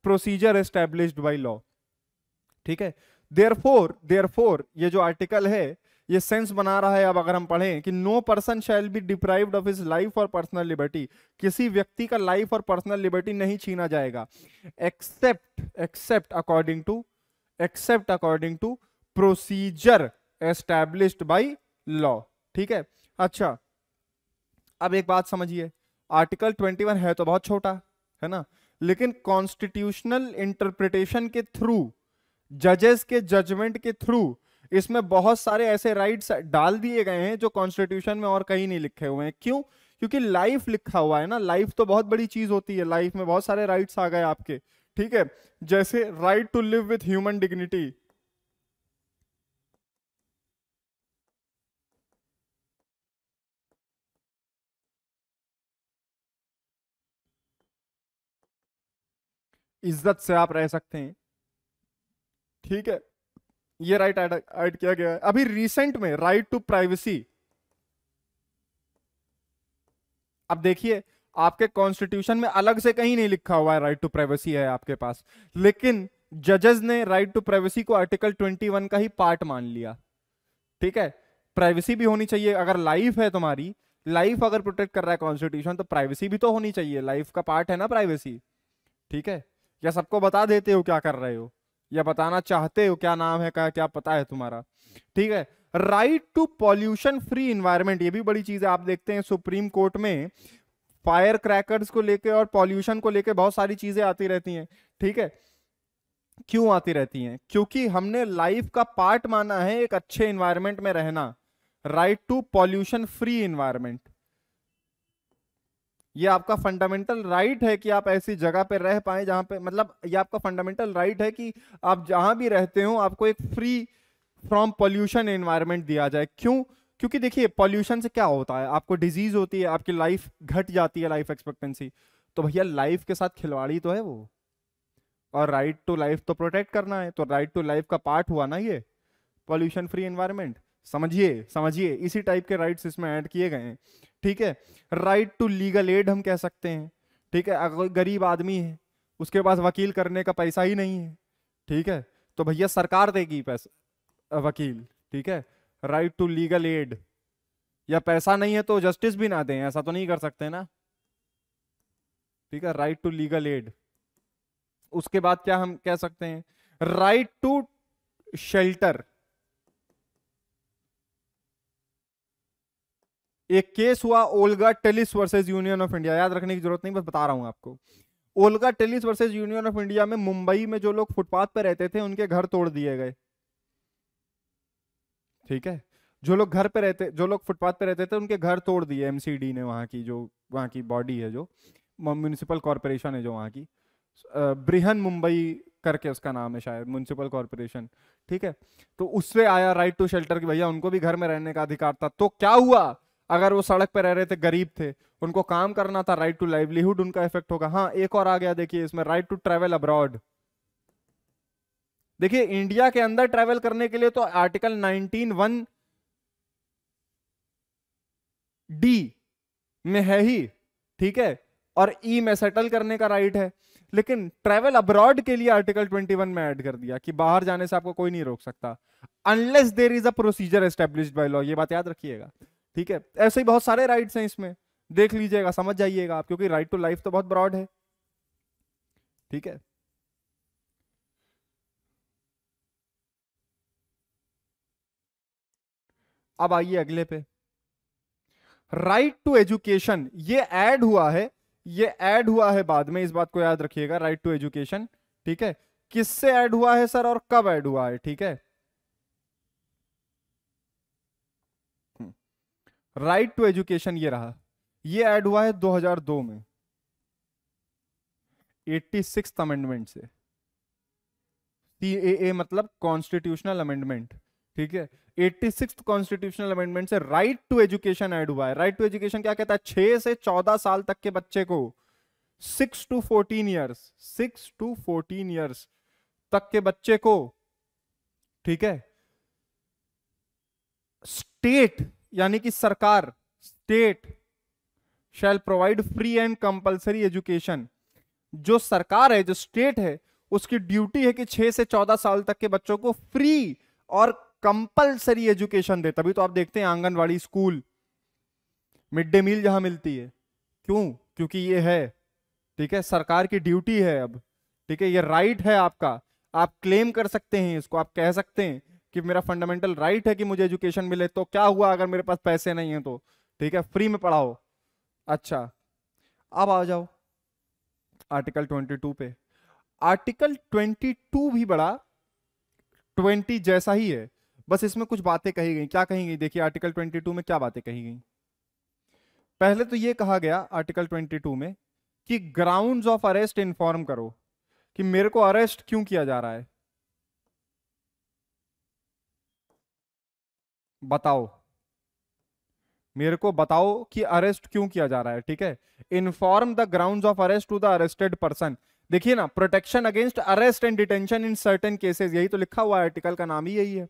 Speaker 1: procedure established by law ठीक है देयर फोर देयर फोर ये जो article है ये sense बना रहा है अब अगर हम पढ़ें कि no person shall be deprived of his life और पर्सनल लिबर्टी किसी व्यक्ति का लाइफ और पर्सनल लिबर्टी नहीं छीना जाएगा except except according to except according to procedure established by law ठीक है अच्छा अब एक बात समझिए आर्टिकल 21 है तो बहुत छोटा है ना लेकिन कॉन्स्टिट्यूशनल इंटरप्रिटेशन के थ्रू जजेस के जजमेंट के थ्रू इसमें बहुत सारे ऐसे राइट्स डाल दिए गए हैं जो कॉन्स्टिट्यूशन में और कहीं नहीं लिखे हुए हैं क्यों क्योंकि लाइफ लिखा हुआ है ना लाइफ तो बहुत बड़ी चीज होती है लाइफ में बहुत सारे राइट्स आ गए आपके ठीक है जैसे right to live with human dignity
Speaker 2: इज्जत से आप रह सकते
Speaker 1: हैं ठीक है ये राइट ऐड किया गया है अभी रिसेंट में राइट टू प्राइवेसी अब देखिए आपके कॉन्स्टिट्यूशन में अलग से कहीं नहीं लिखा हुआ है राइट टू प्राइवेसी है आपके पास लेकिन जजेस ने राइट टू प्राइवेसी को आर्टिकल 21 का ही पार्ट मान लिया ठीक है प्राइवेसी भी होनी चाहिए अगर लाइफ है तुम्हारी लाइफ अगर प्रोटेक्ट कर रहा है कॉन्स्टिट्यूशन तो प्राइवेसी भी तो होनी चाहिए लाइफ का पार्ट है ना प्राइवेसी ठीक है या सबको बता देते हो क्या कर रहे हो या बताना चाहते हो क्या नाम है क्या क्या पता है तुम्हारा ठीक है right to pollution free environment ये भी बड़ी चीज है आप देखते हैं सुप्रीम कोर्ट में फायर क्रैकर्स को लेके और पॉल्यूशन को लेके बहुत सारी चीजें आती रहती हैं ठीक है क्यों आती रहती हैं क्योंकि हमने लाइफ का पार्ट माना है एक अच्छे इन्वायरमेंट में रहना right to pollution free environment ये आपका फंडामेंटल राइट है कि आप ऐसी जगह पे रह पाए जहाँ पे मतलब ये आपका फंडामेंटल राइट है कि आप जहां भी रहते हो आपको एक फ्री फ्रॉम पॉल्यूशन एनवायरनमेंट दिया जाए क्यों क्योंकि देखिए पॉल्यूशन से क्या होता है आपको डिजीज होती है आपकी लाइफ घट जाती है लाइफ एक्सपेक्टेंसी तो भैया लाइफ के साथ खिलवाड़ी तो है वो और राइट टू लाइफ तो प्रोटेक्ट करना है तो राइट टू लाइफ का पार्ट हुआ ना ये पॉल्यूशन फ्री एनवायरमेंट समझिए समझिए इसी टाइप के राइट्स इसमें ऐड किए गए हैं ठीक है राइट टू लीगल एड हम कह सकते हैं ठीक है अगर गरीब आदमी है उसके पास वकील करने का पैसा ही नहीं है ठीक है तो भैया सरकार देगी पैसा वकील ठीक है राइट टू लीगल एड या पैसा नहीं है तो जस्टिस भी ना दें ऐसा तो नहीं कर सकते ना ठीक है राइट टू लीगल एड उसके बाद क्या हम कह सकते हैं राइट टू शेल्टर एक केस हुआ Olga Tellis versus union of India याद रखने की जरूरत नहीं बस बता रहा हूँ आपको Olga Tellis versus union of India में मुंबई में जो लोग फुटपाथ पर रहते थे उनके घर तोड़ दिए गए ठीक है जो लोग घर पे रहते जो लोग फुटपाथ पे रहते थे उनके घर तोड़ दिए एमसीडी ने वहाँ की जो वहां की बॉडी है जो म्यूनिसिपल कॉरपोरेशन है जो वहां की ब्रिहन मुंबई करके उसका नाम है शायद म्यूनसिपल कॉरपोरेशन ठीक है तो उससे आया राइट टू शेल्टर की भैया उनको भी घर में रहने का अधिकार था तो क्या हुआ अगर वो सड़क पर रह रहे थे गरीब थे उनको काम करना था राइट टू लाइवलीहुड उनका इफेक्ट होगा हाँ एक और आ गया देखिए इसमें राइट टू ट्रेवल अब्रॉड देखिए इंडिया के अंदर ट्रेवल करने के लिए तो आर्टिकल नाइनटीन वन डी में है ही ठीक है और ई e में सेटल करने का राइट है लेकिन ट्रेवल अब्रॉड के लिए आर्टिकल 21 में ऐड कर दिया कि बाहर जाने से आपको कोई नहीं रोक सकता unless there is a procedure establish by law ये बात याद रखिएगा ठीक है ऐसे ही बहुत सारे राइट्स हैं इसमें देख लीजिएगा समझ जाइएगा आप क्योंकि राइट टू लाइफ तो बहुत ब्रॉड है ठीक है अब आइए अगले पे राइट टू एजुकेशन ये ऐड हुआ है ये ऐड हुआ है बाद में इस बात को याद रखिएगा राइट टू एजुकेशन ठीक है किससे ऐड हुआ है सर और कब ऐड हुआ है ठीक है राइट टू एजुकेशन ये रहा ये ऐड हुआ है 2002 में सिक्स अमेंडमेंट से सीएए मतलब कॉन्स्टिट्यूशनल अमेंडमेंट ठीक है सिक्स कॉन्स्टिट्यूशनल अमेंडमेंट से राइट टू एजुकेशन ऐड हुआ है राइट टू एजुकेशन क्या कहता है छह से चौदह साल तक के बच्चे को six to fourteen years six to fourteen years तक के बच्चे को ठीक है स्टेट यानी कि सरकार state shall provide free and compulsory education जो सरकार है जो स्टेट है उसकी ड्यूटी है कि छह से चौदह साल तक के बच्चों को फ्री और कंपलसरी एजुकेशन दे तभी तो आप देखते हैं anganwadi school mid day meal जहां मिलती है क्यों क्योंकि ये है ठीक है सरकार की ड्यूटी है अब ठीक है ये राइट है आपका आप क्लेम कर सकते हैं इसको आप कह सकते हैं कि मेरा फंडामेंटल राइट है कि मुझे एजुकेशन मिले तो क्या हुआ अगर मेरे पास पैसे नहीं है तो ठीक है फ्री में पढ़ाओ अच्छा अब आ जाओ आर्टिकल 22 पे आर्टिकल 22 भी बड़ा 20 जैसा ही है बस इसमें कुछ बातें कही गई क्या कही गई देखिए आर्टिकल 22 में क्या बातें कही गई पहले तो यह कहा गया आर्टिकल 22 में कि ग्राउंड्स ऑफ अरेस्ट इन्फॉर्म करो कि मेरे को अरेस्ट क्यों किया जा रहा है बताओ मेरे को बताओ कि अरेस्ट क्यों किया जा रहा है ठीक है inform the ground of arrest to the arrested person देखिए ना protection against arrest and detention in certain cases यही तो लिखा हुआ है आर्टिकल का नाम ही यही है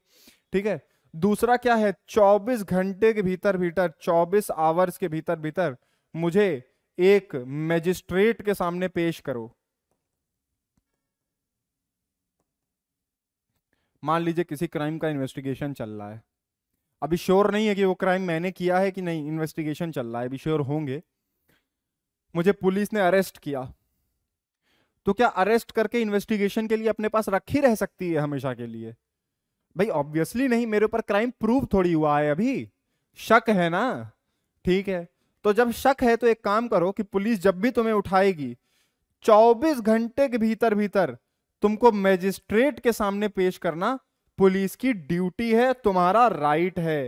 Speaker 1: ठीक है दूसरा क्या है 24 घंटे के भीतर भीतर 24 आवर्स के भीतर भीतर मुझे एक मजिस्ट्रेट के सामने पेश करो मान लीजिए किसी क्राइम का इन्वेस्टिगेशन चल रहा है अभी श्योर नहीं है कि वो क्राइम मैंने किया है कि नहीं इन्वेस्टिगेशन चल रहा है अभी श्योर होंगे मुझे पुलिस ने अरेस्ट किया तो क्या अरेस्ट करके इन्वेस्टिगेशन के लिए अपने पास रखी रह सकती है हमेशा के लिए भाई ऑब्वियसली नहीं मेरे ऊपर क्राइम प्रूव थोड़ी हुआ है अभी शक है ना ठीक है तो जब शक है तो एक काम करो कि पुलिस जब भी तुम्हें उठाएगी 24 घंटे के भीतर भीतर तुमको मैजिस्ट्रेट के सामने पेश करना पुलिस की ड्यूटी है तुम्हारा राइट है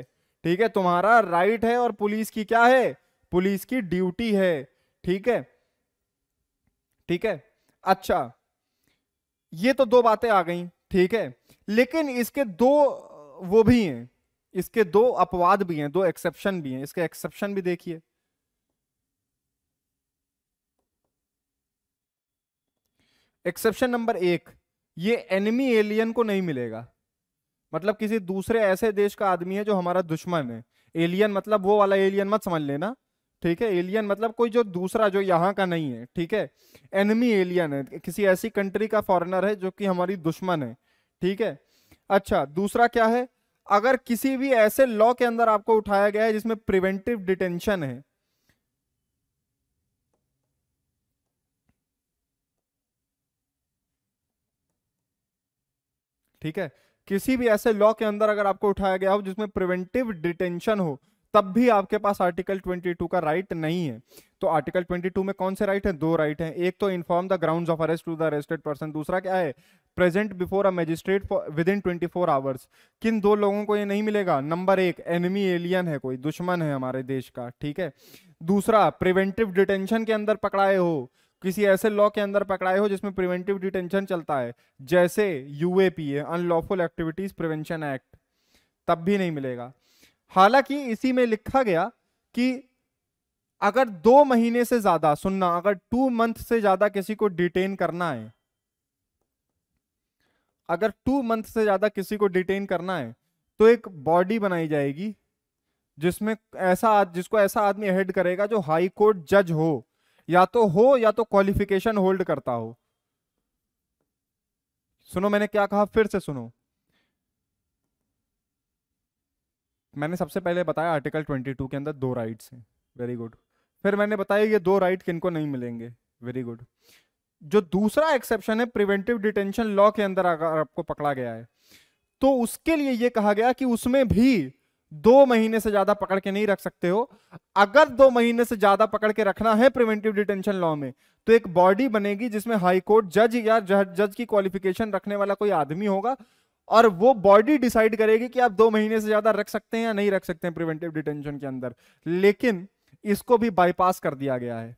Speaker 1: ठीक है तुम्हारा राइट है और पुलिस की क्या है पुलिस की ड्यूटी है ठीक है ठीक है अच्छा ये तो दो बातें आ गई ठीक है लेकिन इसके दो वो भी हैं इसके दो अपवाद भी हैं दो एक्सेप्शन भी हैं इसके एक्सेप्शन भी देखिए एक्सेप्शन नंबर एक ये एनिमी एलियन को नहीं मिलेगा मतलब किसी दूसरे ऐसे देश का आदमी है जो हमारा दुश्मन है एलियन मतलब वो वाला एलियन मत समझ लेना ठीक है एलियन मतलब कोई जो दूसरा जो यहाँ का नहीं है ठीक है एनिमी एलियन है किसी ऐसी कंट्री का फॉरेनर है जो कि हमारी दुश्मन है ठीक है अच्छा दूसरा क्या है अगर किसी भी ऐसे लॉ के अंदर आपको उठाया गया है जिसमें प्रिवेंटिव डिटेंशन है ठीक है किसी भी ऐसे लॉ के अंदर अगर आपको उठाया गया हो जिसमें प्रिवेंटिव डिटेंशन हो तब भी आपके पास आर्टिकल 22 का राइट नहीं है तो आर्टिकल 22 में कौन से राइट हैं दो राइट हैं एक तो inform the ground of arrest to the arrested person दूसरा क्या है present before a magistrate within twenty four hours किन दो लोगों को ये नहीं मिलेगा नंबर एक एनिमी एलियन है कोई दुश्मन है हमारे देश का ठीक है दूसरा प्रिवेंटिव डिटेंशन के अंदर पकड़ाए हो किसी ऐसे लॉ के अंदर पकड़ाए हो जिसमें प्रिवेंटिव डिटेंशन चलता है जैसे UAPA unlawful activities prevention act तब भी नहीं मिलेगा हालांकि इसी में लिखा गया कि अगर दो महीने से ज्यादा सुनना अगर टू मंथ से ज्यादा किसी को डिटेन करना है अगर टू मंथ से ज्यादा किसी को डिटेन करना है तो एक बॉडी बनाई जाएगी जिसमें ऐसा जिसको ऐसा आदमी हेड करेगा जो हाई कोर्ट जज हो या तो हो या तो क्वालिफिकेशन होल्ड करता हो सुनो मैंने क्या कहा फिर से सुनो मैंने सबसे पहले बताया आर्टिकल 22 के अंदर दो राइट्स हैं वेरी गुड फिर मैंने बताया ये दो राइट किनको नहीं मिलेंगे वेरी गुड जो दूसरा एक्सेप्शन है प्रिवेंटिव डिटेंशन लॉ के अंदर अगर आपको पकड़ा गया है तो उसके लिए ये कहा गया कि उसमें भी दो महीने से ज्यादा पकड़ के नहीं रख सकते हो अगर दो महीने से ज्यादा पकड़ के रखना है प्रिवेंटिव डिटेंशन लॉ में तो एक बॉडी बनेगी जिसमें हाई कोर्ट जज या जज की क्वालिफिकेशन रखने वाला कोई आदमी होगा और वो बॉडी डिसाइड करेगी कि आप दो महीने से ज्यादा रख सकते हैं या नहीं रख सकते हैं प्रिवेंटिव डिटेंशन के अंदर लेकिन इसको भी बाईपास कर दिया गया है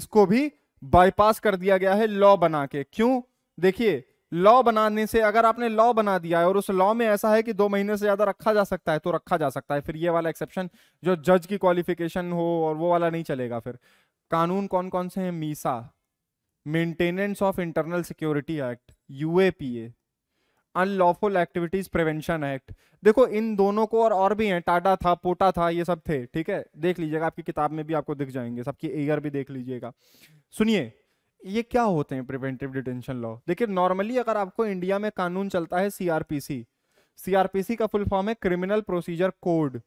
Speaker 1: इसको भी बाईपास कर दिया गया है लॉ बना के क्यों देखिए लॉ बनाने से अगर आपने लॉ बना दिया है और उस लॉ में ऐसा है कि दो महीने से ज्यादा रखा जा सकता है तो रखा जा सकता है फिर ये वाला एक्सेप्शन जो जज की क्वालिफिकेशन हो और वो वाला नहीं चलेगा फिर कानून कौन कौन से हैं MISA maintenance of internal security act UAPA unlawful activities prevention act देखो इन दोनों को और और भी हैं टाटा था पोटा था ये सब थे ठीक है देख लीजिएगा आपकी किताब में भी आपको दिख जाएंगे सबकी एयर भी देख लीजिएगा सुनिए ये क्या होते हैं प्रिवेंटिव डिटेंशन लॉ देखिए नॉर्मली अगर आपको इंडिया में कानून चलता है सीआरपीसी सीआरपीसी का फुल फॉर्म है क्रिमिनल प्रोसीजर कोड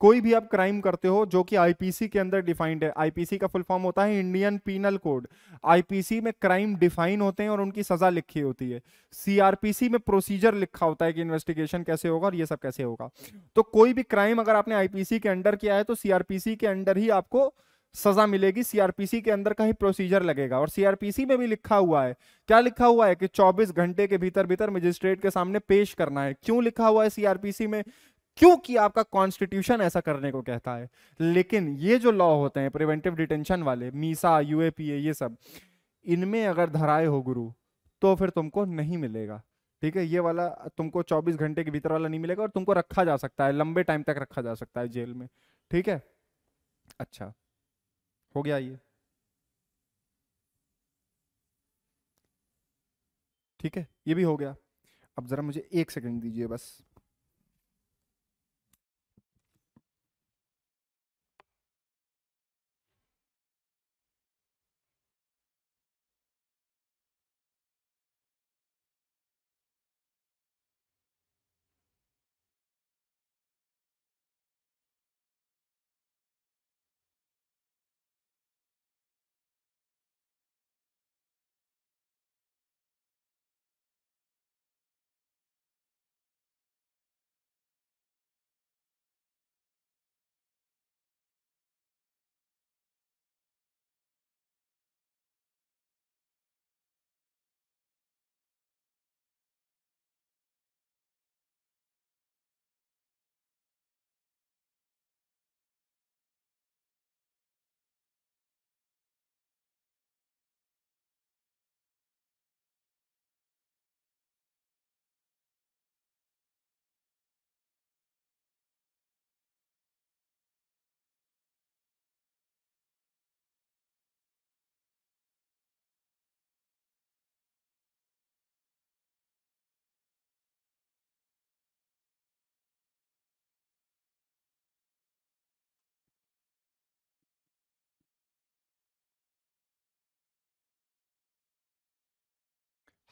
Speaker 1: कोई भी आप क्राइम करते हो जो कि आईपीसी के अंदर डिफाइंड है आईपीसी का फुल फॉर्म होता है इंडियन पीनल कोड आईपीसी में क्राइम डिफाइन होते हैं और उनकी सजा लिखी होती है सीआरपीसी में प्रोसीजर लिखा होता है कि इन्वेस्टिगेशन कैसे होगा और ये सब कैसे होगा तो कोई भी क्राइम अगर आपने आईपीसी के अंडर किया है तो सीआरपीसी के अंडर ही आपको सजा मिलेगी सीआरपीसी के अंदर का ही प्रोसीजर लगेगा और सीआरपीसी में भी लिखा हुआ है क्या लिखा हुआ है कि 24 घंटे के भीतर भीतर मजिस्ट्रेट के सामने पेश करना है क्यों लिखा हुआ है सीआरपीसी में क्योंकि आपका कॉन्स्टिट्यूशन ऐसा करने को कहता है लेकिन ये जो लॉ होते हैं प्रिवेंटिव डिटेंशन वाले मीसा यूएपीए ये सब इनमें अगर धराए हो गुरु तो फिर तुमको नहीं मिलेगा ठीक है ये वाला तुमको 24 घंटे के भीतर वाला नहीं मिलेगा और तुमको रखा जा सकता है लंबे टाइम तक रखा जा सकता है जेल में ठीक है अच्छा हो गया ये ठीक है ये भी हो गया अब जरा मुझे एक सेकंड दीजिए बस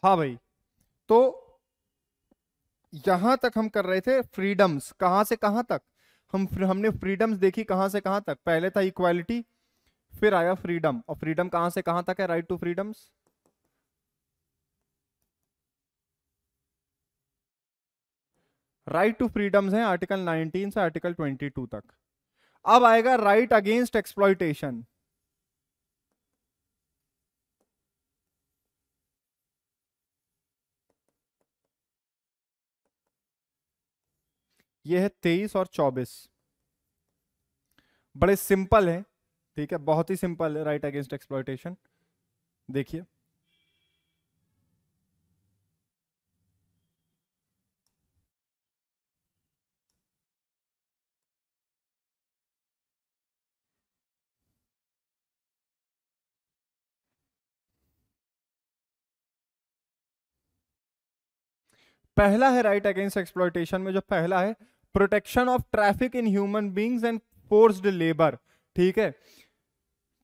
Speaker 2: हाँ भाई तो यहां तक हम कर रहे थे फ्रीडम्स
Speaker 1: कहां से कहां तक हम हमने फ्रीडम्स देखी कहां से कहां तक पहले था इक्वालिटी फिर आया फ्रीडम और फ्रीडम कहां से कहां तक है right to freedoms right to freedoms है आर्टिकल 19 से आर्टिकल 22 तक अब आएगा राइट अगेंस्ट एक्सप्लॉयटेशन ये है तेईस और चौबीस बड़े सिंपल है ठीक है बहुत ही सिंपल है राइट अगेंस्ट एक्सप्लॉयटेशन देखिए
Speaker 2: पहला है राइट अगेंस्ट एक्सप्लॉयटेशन में जो पहला है
Speaker 1: protection of traffic in human beings and forced labour ठीक है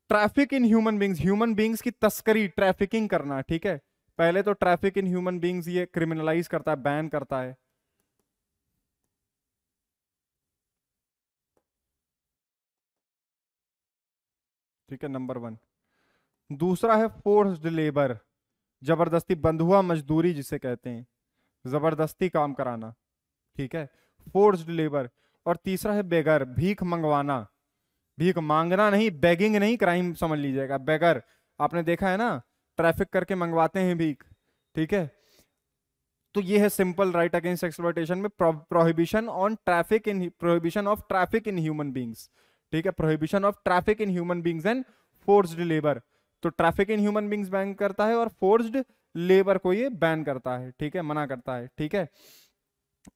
Speaker 1: traffic in human beings human beings की तस्करी ट्रैफिकिंग करना ठीक है पहले तो ट्रैफिक इन ह्यूमन बींग्स ये क्रिमिनलाइज करता है बैन करता है ठीक है नंबर वन दूसरा है फोर्स्ड लेबर जबरदस्ती बंधुआ मजदूरी जिसे कहते हैं जबरदस्ती काम कराना ठीक है फोर्स लेबर और तीसरा है बेगर भीख मंगवाना भीख मांगना नहीं बेगिंग नहीं क्राइम समझ लीजिएगा बेगर आपने देखा है ना ट्रैफिक करके मंगवाते हैं भीख ठीक है तो ये है सिंपल राइट अगेंस्ट एक्सप्लोटेशन में prohibition on traffic in prohibition of traffic in human beings ठीक है prohibition of traffic in human beings and forced labour तो traffic in human beings ban करता है और फोर्स्ड लेबर को ये बैन करता है ठीक है मना करता है ठीक है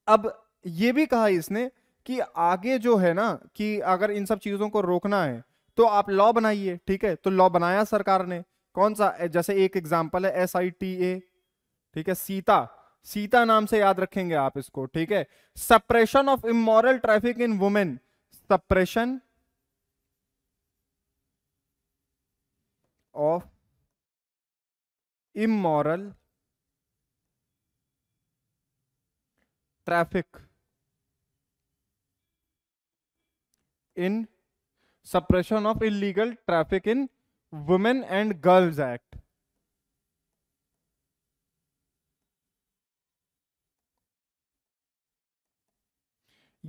Speaker 1: अब ये भी कहा इसने कि आगे जो है ना कि अगर इन सब चीजों को रोकना है तो आप लॉ बनाइए ठीक है तो लॉ बनाया सरकार ने कौन सा जैसे एक एग्जाम्पल है एस आई टी ए ठीक है सीता सीता नाम से याद रखेंगे आप इसको ठीक है suppression of immoral traffic in women suppression of immoral traffic in suppression of illegal traffic in women and girls act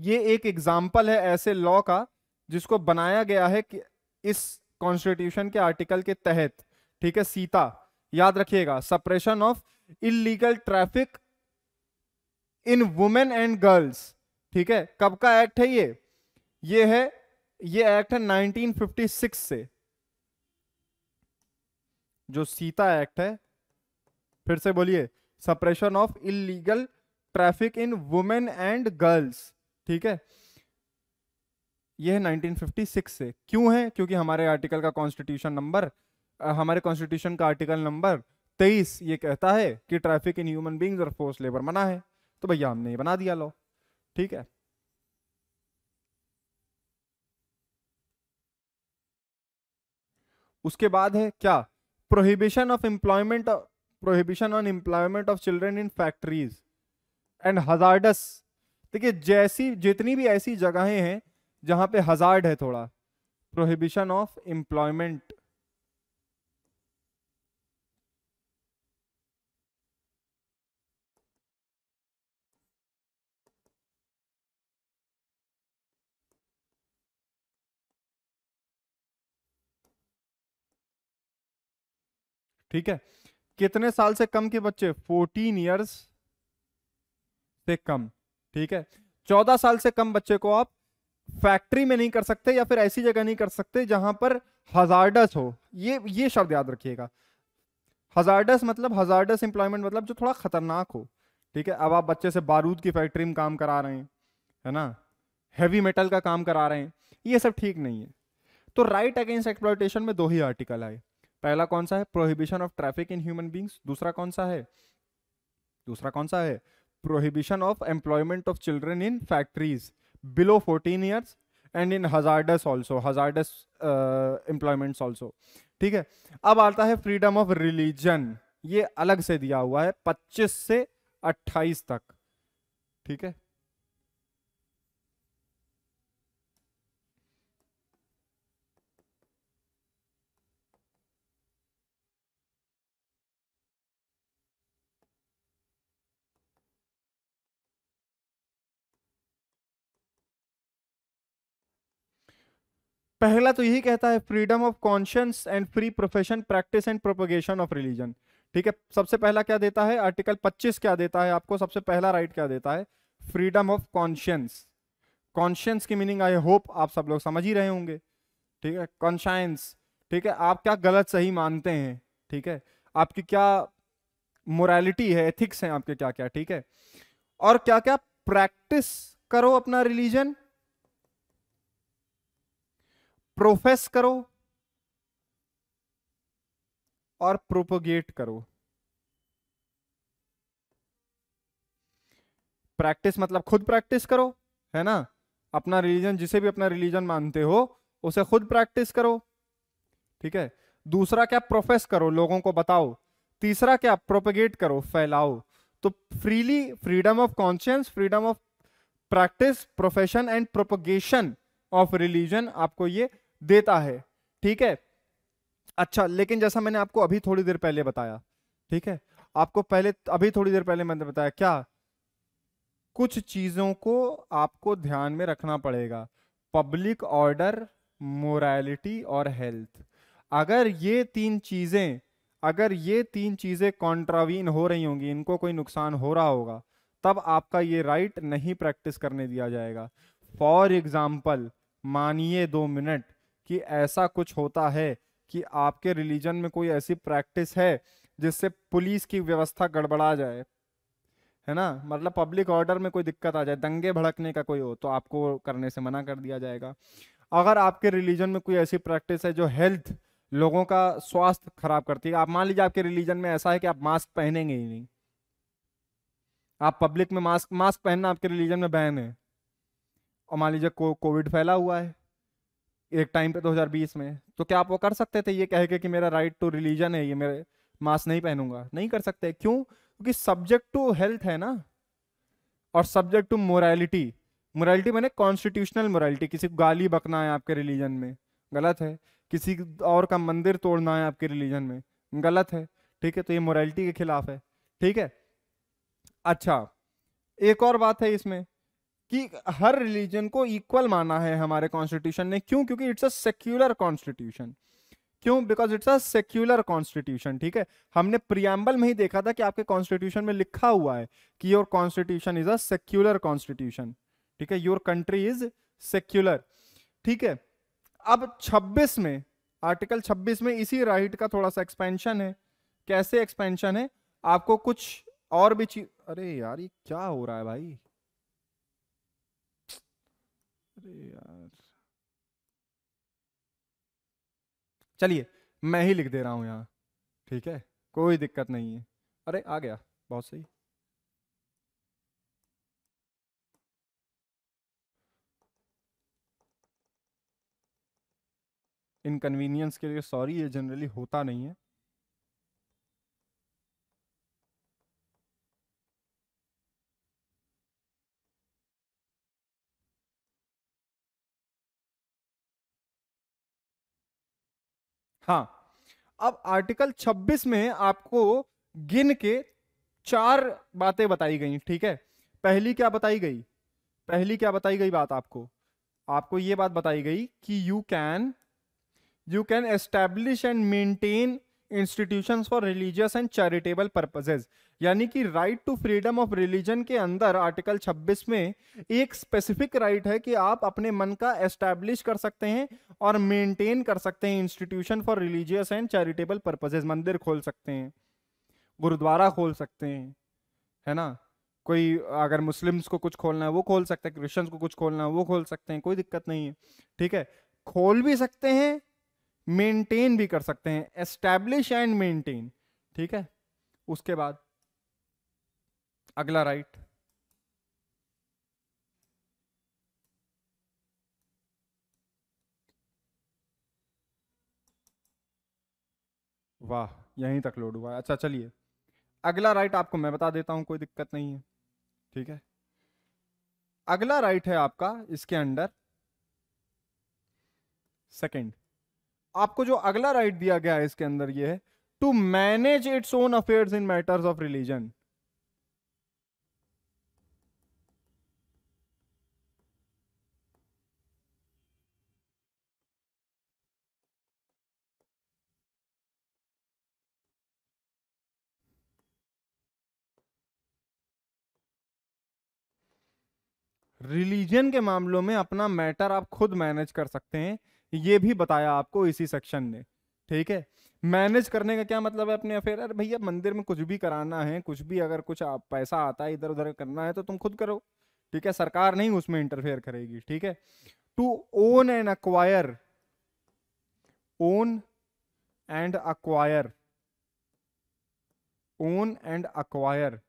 Speaker 1: ये एक एग्जाम्पल है ऐसे लॉ का जिसको बनाया गया है कि इस कॉन्स्टिट्यूशन के आर्टिकल के तहत ठीक है सीता याद रखिएगा suppression of illegal traffic in women and girls ठीक है कब का एक्ट है ये ये है ये एक्ट है 1956 से जो सीता एक्ट है फिर से बोलिए suppression of illegal traffic in women and girls ठीक है यह है 1956 से क्यों है क्योंकि हमारे आर्टिकल का कॉन्स्टिट्यूशन नंबर हमारे कॉन्स्टिट्यूशन का आर्टिकल नंबर 23 ये कहता है कि ट्रैफिक इन ह्यूमन बींग्स और फोर्स लेबर मना है तो भैया हमने ये बना दिया लॉ ठीक है उसके बाद है क्या prohibition of employment prohibition on employment of children in factories and hazardous देखिए जैसी जितनी भी ऐसी जगहें हैं जहां पे हजार्ड है थोड़ा प्रोहिबिशन ऑफ
Speaker 2: एम्प्लॉयमेंट ठीक है कितने साल से कम के बच्चे
Speaker 1: फोर्टीन ईयर्स से कम ठीक है चौदह साल से कम बच्चे को आप फैक्ट्री में नहीं कर सकते या फिर ऐसी जगह नहीं कर सकते जहां पर हजारडस हो ये ये शब्द याद रखिएगा हजारडस मतलब हजारडस एम्प्लॉयमेंट मतलब जो थोड़ा खतरनाक हो ठीक है अब आप बच्चे से बारूद की फैक्ट्री में काम करा रहे हैं है ना हैवी मेटल का काम करा रहे हैं ये सब ठीक नहीं है तो राइट अगेंस्ट एक्सप्लॉयटेशन में दो ही आर्टिकल आए पहला कौन सा है prohibition of traffic in human beings दूसरा कौन सा है दूसरा कौन सा है prohibition of employment of children in factories below fourteen years and in hazardous also hazardous employment also ठीक है अब आता है फ्रीडम ऑफ रिलीजन ये अलग से दिया हुआ है 25 से 28 तक ठीक है
Speaker 2: पहला तो यही कहता है freedom of
Speaker 1: conscience and free profession practice and propagation of religion ठीक है सबसे पहला क्या देता है आर्टिकल 25 क्या देता है आपको सबसे पहला राइट क्या देता है फ्रीडम ऑफ कॉन्शियंस कॉन्शियंस की मीनिंग आई होप आप सब लोग समझ ही रहे होंगे ठीक है कॉन्शाइंस ठीक है आप क्या गलत सही मानते हैं ठीक है आपकी क्या मोरालिटी है एथिक्स हैं आपके क्या क्या ठीक है और क्या क्या प्रैक्टिस करो अपना रिलीजन प्रोफेस करो और प्रोपोगेट करो प्रैक्टिस मतलब खुद प्रैक्टिस करो है ना अपना रिलीजन जिसे भी अपना रिलीजन मानते हो उसे खुद प्रैक्टिस करो ठीक है दूसरा क्या प्रोफेस करो लोगों को बताओ तीसरा क्या प्रोपेगेट करो फैलाओ तो freely freedom of conscience freedom of practice profession and propagation of religion आपको ये देता है ठीक है अच्छा लेकिन जैसा मैंने आपको अभी थोड़ी देर पहले बताया ठीक है आपको पहले अभी थोड़ी देर पहले मैंने बताया क्या कुछ चीजों को आपको ध्यान में रखना पड़ेगा पब्लिक ऑर्डर मोरालिटी और हेल्थ अगर ये तीन चीजें अगर ये तीन चीजें कॉन्ट्रावीन हो रही होंगी इनको कोई नुकसान हो रहा होगा तब आपका ये राइट नहीं प्रैक्टिस करने दिया जाएगा फॉर एग्जाम्पल मानिए दो मिनट कि ऐसा कुछ होता है कि आपके रिलीजन में कोई ऐसी प्रैक्टिस है जिससे पुलिस की व्यवस्था गड़बड़ा जाए है ना मतलब पब्लिक ऑर्डर में कोई दिक्कत आ जाए दंगे भड़कने का कोई हो तो आपको करने से मना कर दिया जाएगा अगर आपके रिलीजन में कोई ऐसी प्रैक्टिस है जो हेल्थ लोगों का स्वास्थ्य खराब करती है आप मान लीजिए आपके रिलीजन में ऐसा है कि आप मास्क पहनेंगे ही नहीं आप पब्लिक में मास्क मास्क पहनना आपके रिलीजन में बैन है और मान लीजिए को, कोविड फैला हुआ है एक टाइम पे 2020 में तो क्या आप वो कर सकते थे ये कह के कि मेरा राइट टू रिलीजन है ये मेरे मास्क नहीं पहनूंगा नहीं कर सकते क्यों क्योंकि सब्जेक्ट टू हेल्थ है ना और सब्जेक्ट टू मोरालिटी मोरालिटी मैंने कॉन्स्टिट्यूशनल मोरालिटी किसी को गाली बकना है आपके रिलीजन में गलत है किसी और का मंदिर तोड़ना है आपके रिलीजन में गलत है ठीक है तो ये मोरालिटी के खिलाफ है ठीक है अच्छा एक और बात है इसमें कि हर रिलीजन को इक्वल माना है हमारे कॉन्स्टिट्यूशन ने क्यों क्योंकि इट्स अ सेक्युलर कॉन्स्टिट्यूशन क्यों because it's a secular constitution ठीक है हमने प्रियम्बल में ही देखा था कि आपके कॉन्स्टिट्यूशन में लिखा हुआ है कि your constitution is a secular constitution ठीक है योर कंट्री इज सेक्युलर ठीक है अब 26 में आर्टिकल 26 में इसी राइट का थोड़ा सा एक्सपेंशन है कैसे एक्सपेंशन है आपको कुछ और भी चीज अरे यार ये क्या हो रहा है भाई अरे यार चलिए मैं ही लिख दे रहा हूँ यहाँ ठीक है कोई दिक्कत नहीं है अरे आ गया बहुत सही इनकन्वीनियंस के लिए सॉरी ये जनरली होता नहीं है हाँ अब आर्टिकल 26 में आपको गिन के चार बातें बताई गई ठीक है पहली क्या बताई गई पहली क्या बताई गई बात आपको आपको ये बात बताई गई कि you can you can establish and maintain institution for religious and charitable purposes यानी कि right to freedom of religion के अंदर आर्टिकल 26 में एक स्पेसिफिक राइट right है कि आप अपने मन का एस्टैब्लिश कर सकते हैं और मेंटेन कर सकते हैं institution for religious and charitable purposes मंदिर खोल सकते हैं गुरुद्वारा खोल सकते हैं है ना कोई अगर मुस्लिम्स को कुछ खोलना है वो खोल सकते हैं क्रिश्चियंस को कुछ खोलना है वो खोल सकते हैं कोई दिक्कत नहीं है ठीक है खोल भी सकते हैं मेंटेन भी कर सकते हैं एस्टैब्लिश एंड मेंटेन ठीक है उसके बाद अगला राइट वाह यहीं तक लोड हुआ अच्छा चलिए अगला राइट आपको मैं बता देता हूं कोई दिक्कत नहीं है ठीक है अगला राइट है आपका इसके अंडर सेकंड आपको जो अगला राइट दिया गया है इसके अंदर ये है to manage its own affairs in matters of religion
Speaker 2: religion के
Speaker 1: मामलों में अपना मैटर आप खुद मैनेज कर सकते हैं ये भी बताया आपको इसी सेक्शन ने ठीक है मैनेज करने का क्या मतलब है अपने अफेयर अरे भैया मंदिर में कुछ भी कराना है कुछ भी अगर कुछ पैसा आता है इधर उधर करना है तो तुम खुद करो ठीक है सरकार नहीं उसमें इंटरफेयर करेगी ठीक है to own and acquire own and acquire own and acquire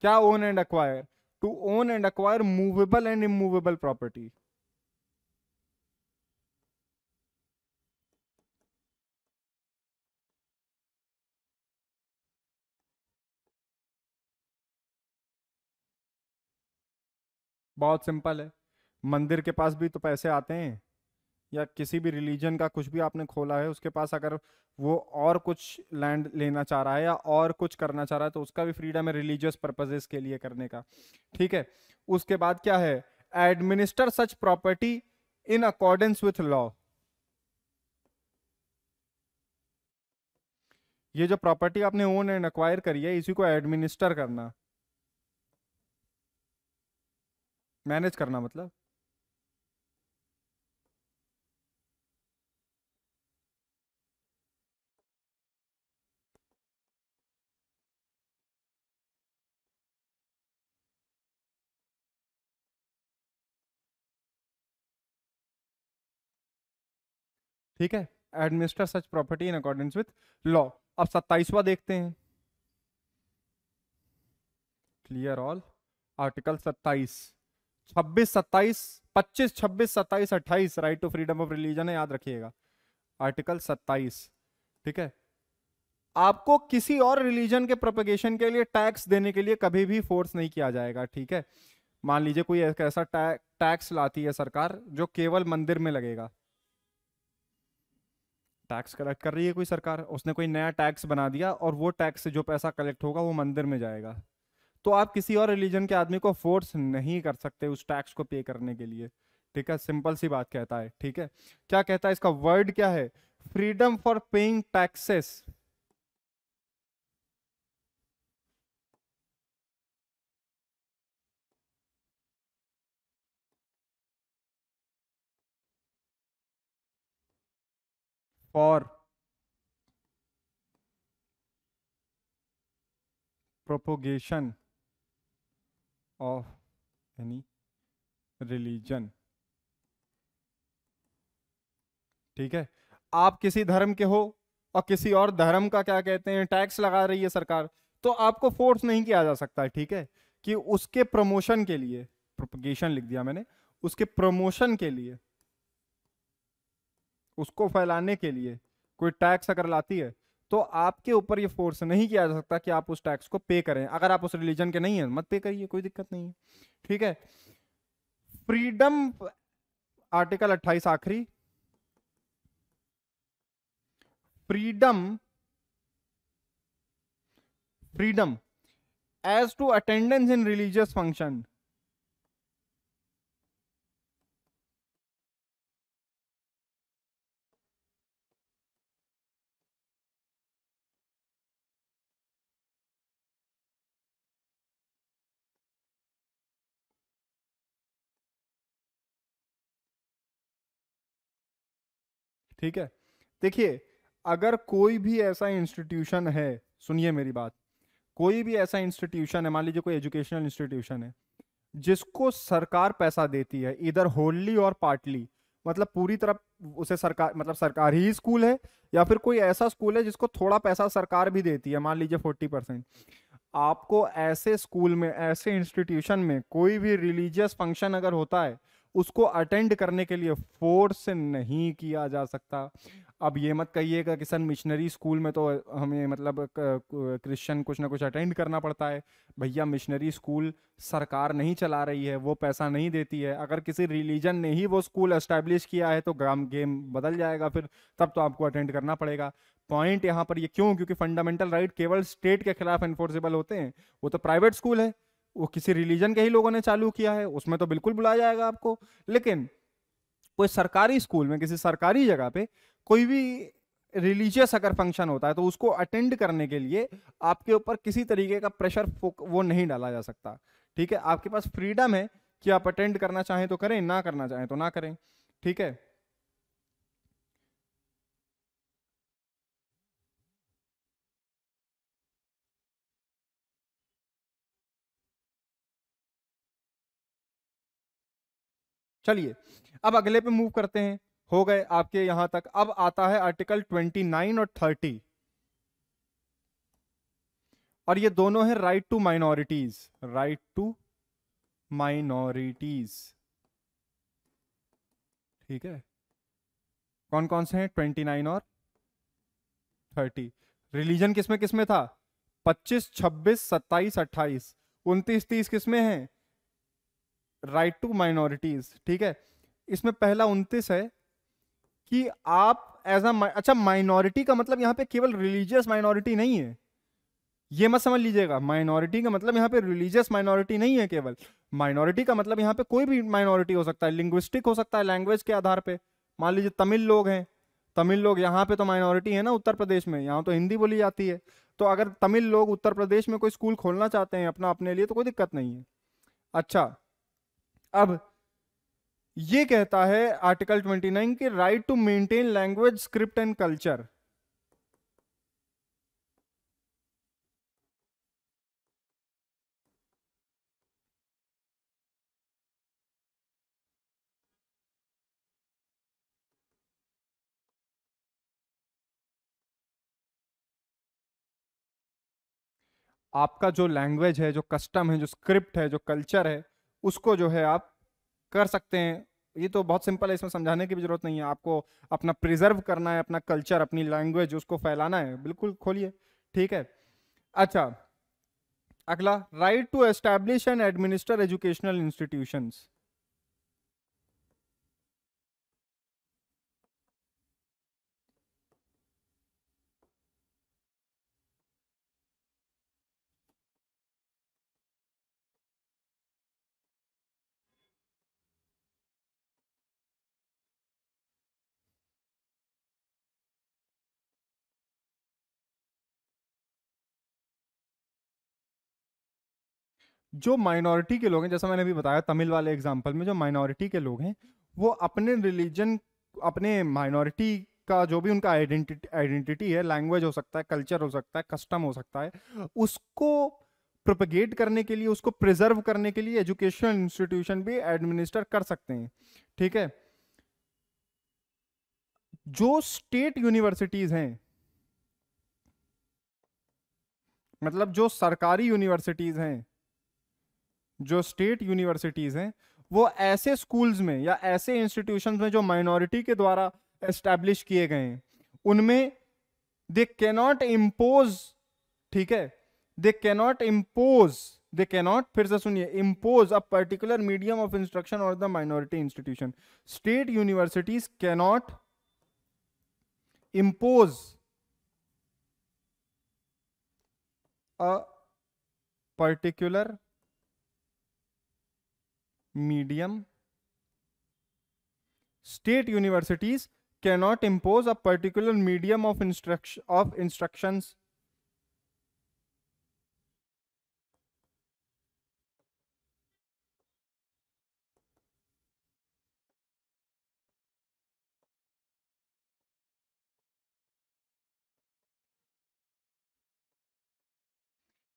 Speaker 1: क्या own and acquire to own and acquire movable and immovable property
Speaker 2: बहुत सिंपल है
Speaker 1: मंदिर के पास भी तो पैसे आते हैं या किसी भी रिलीजन का कुछ भी आपने खोला है उसके पास अगर वो और कुछ लैंड लेना चाह रहा है या और कुछ करना चाह रहा है तो उसका भी फ्रीडम है रिलीजियस पर्पजेज के लिए करने का ठीक है उसके बाद क्या है administer such property in accordance with law ये जो प्रॉपर्टी आपने ओन एंड अक्वायर करी है इसी को एडमिनिस्टर करना मैनेज करना मतलब
Speaker 2: ठीक है administer such
Speaker 1: property in accordance with law अब सत्ताईसवा देखते हैं क्लियर ऑल आर्टिकल सत्ताईस छब्बीस सत्ताईस पच्चीस छब्बीस सत्ताईस अट्ठाईस right to freedom of religion है याद रखिएगा आर्टिकल सत्ताईस ठीक है आपको किसी और रिलीजन के प्रोपगेशन के लिए टैक्स देने के लिए कभी भी फोर्स नहीं किया जाएगा ठीक है मान लीजिए कोई ऐसा टैक्स ता, लाती है सरकार जो केवल मंदिर में लगेगा टैक्स कलेक्ट कर रही है कोई सरकार उसने कोई नया टैक्स बना दिया और वो टैक्स से जो पैसा कलेक्ट होगा वो मंदिर में जाएगा तो आप किसी और रिलीजन के आदमी को फोर्स नहीं कर सकते उस टैक्स को पे करने के लिए ठीक है सिंपल सी बात कहता है ठीक है क्या कहता है इसका वर्ड क्या है freedom for
Speaker 2: paying taxes for propagation
Speaker 1: of any religion ठीक है आप किसी धर्म के हो और किसी और धर्म का क्या कहते हैं टैक्स लगा रही है सरकार तो आपको फोर्स नहीं किया जा सकता ठीक है कि उसके प्रमोशन के लिए प्रोपगेशन लिख दिया मैंने उसके प्रमोशन के लिए उसको फैलाने के लिए कोई टैक्स अगर लाती है तो आपके ऊपर ये फोर्स नहीं किया जा सकता कि आप उस टैक्स को पे करें अगर आप उस रिलीजन के नहीं है मत पे करिए कोई दिक्कत नहीं है ठीक है फ्रीडम आर्टिकल 28 आखिरी freedom freedom as to attendance in religious function
Speaker 2: ठीक है देखिए
Speaker 1: अगर कोई भी ऐसा इंस्टीट्यूशन है सुनिए मेरी बात कोई भी ऐसा इंस्टीट्यूशन है मान लीजिए कोई एजुकेशनल इंस्टीट्यूशन है जिसको सरकार पैसा देती है इधर होली और पार्टली मतलब पूरी तरह उसे सरकार मतलब सरकारी ही स्कूल है या फिर कोई ऐसा स्कूल है जिसको थोड़ा पैसा सरकार भी देती है मान लीजिए फोर्टी परसेंट आपको ऐसे स्कूल में ऐसे इंस्टीट्यूशन में कोई भी रिलीजियस फंक्शन अगर होता है उसको अटेंड करने के लिए फोर्स नहीं किया जा सकता अब ये मत कहिएगा कि सन मिशनरी स्कूल में तो हमें मतलब क्रिश्चियन कुछ ना कुछ अटेंड करना पड़ता है भैया मिशनरी स्कूल सरकार नहीं चला रही है वो पैसा नहीं देती है अगर किसी रिलीजन ने ही वो स्कूल एस्टेब्लिश किया है तो ग्राम गेम बदल जाएगा फिर तब तो आपको अटेंड करना पड़ेगा पॉइंट यहाँ पर ये क्यों क्योंकि फंडामेंटल राइट केवल स्टेट के खिलाफ एनफोर्सेबल होते हैं वो तो प्राइवेट स्कूल है वो किसी रिलीजन के ही लोगों ने चालू किया है उसमें तो बिल्कुल बुलाया जाएगा आपको लेकिन कोई सरकारी स्कूल में किसी सरकारी जगह पे कोई भी रिलीजियस अगर फंक्शन होता है तो उसको अटेंड करने के लिए आपके ऊपर किसी तरीके का प्रेशर वो नहीं डाला जा सकता ठीक है आपके पास फ्रीडम है कि आप अटेंड करना चाहें तो करें ना करना चाहें तो ना करें ठीक है चलिए अब अगले पे मूव करते हैं हो गए आपके यहां तक अब आता है आर्टिकल 29 और 30 और ये दोनों है right to minorities right to minorities ठीक है कौन कौन से हैं 29 और 30 रिलीजन किसमें किसमें था 25 26 27 28 उन्तीस तीस किसमें हैं राइट टू माइनॉरिटीज ठीक है इसमें पहला उनतीस है कि आप एज अ अच्छा माइनॉरिटी का मतलब यहाँ पे केवल रिलीजियस माइनॉरिटी नहीं है ये मत समझ लीजिएगा माइनॉरिटी का मतलब यहाँ पे रिलीजियस माइनॉरिटी नहीं है केवल माइनॉरिटी का मतलब यहाँ पे कोई भी माइनॉरिटी हो सकता है लिंग्विस्टिक हो सकता है लैंग्वेज के आधार पे मान लीजिए तमिल लोग हैं तमिल लोग यहाँ पे तो माइनॉरिटी है ना उत्तर प्रदेश में यहाँ तो हिंदी बोली जाती है तो अगर तमिल लोग उत्तर प्रदेश में कोई स्कूल खोलना चाहते हैं अपना अपने लिए तो कोई दिक्कत नहीं है अच्छा अब ये कहता है आर्टिकल 29 के right to maintain language script and culture
Speaker 2: आपका जो लैंग्वेज
Speaker 1: है जो कस्टम है जो स्क्रिप्ट है जो कल्चर है उसको जो है आप कर सकते हैं ये तो बहुत सिंपल है इसमें समझाने की भी जरूरत नहीं है आपको अपना प्रिजर्व करना है अपना कल्चर अपनी लैंग्वेज उसको फैलाना है बिल्कुल खोलिए ठीक है अच्छा अगला right to establish and administer educational institutions
Speaker 2: जो माइनॉरिटी के लोग हैं जैसा मैंने अभी बताया तमिल वाले एग्जाम्पल में जो माइनॉरिटी के लोग हैं
Speaker 1: वो अपने रिलीजन अपने माइनॉरिटी का जो भी उनका आइडेंटिटी आइडेंटिटी है लैंग्वेज हो सकता है कल्चर हो सकता है कस्टम हो सकता है उसको प्रोपगेट करने के लिए उसको प्रिजर्व करने के लिए एजुकेशन इंस्टीट्यूशन भी एडमिनिस्टर कर सकते हैं ठीक है जो स्टेट यूनिवर्सिटीज हैं मतलब जो सरकारी यूनिवर्सिटीज हैं जो स्टेट यूनिवर्सिटीज़ हैं वो ऐसे स्कूल्स में या ऐसे इंस्टीट्यूशंस में जो माइनॉरिटी के द्वारा एस्टेब्लिश किए गए हैं उनमें दे कैनॉट इम्पोज ठीक है they cannot impose they cannot फिर से सुनिए impose a particular medium of instruction और the minority institution state universities cannot impose a particular medium state universities cannot impose a particular medium of instruction of instructions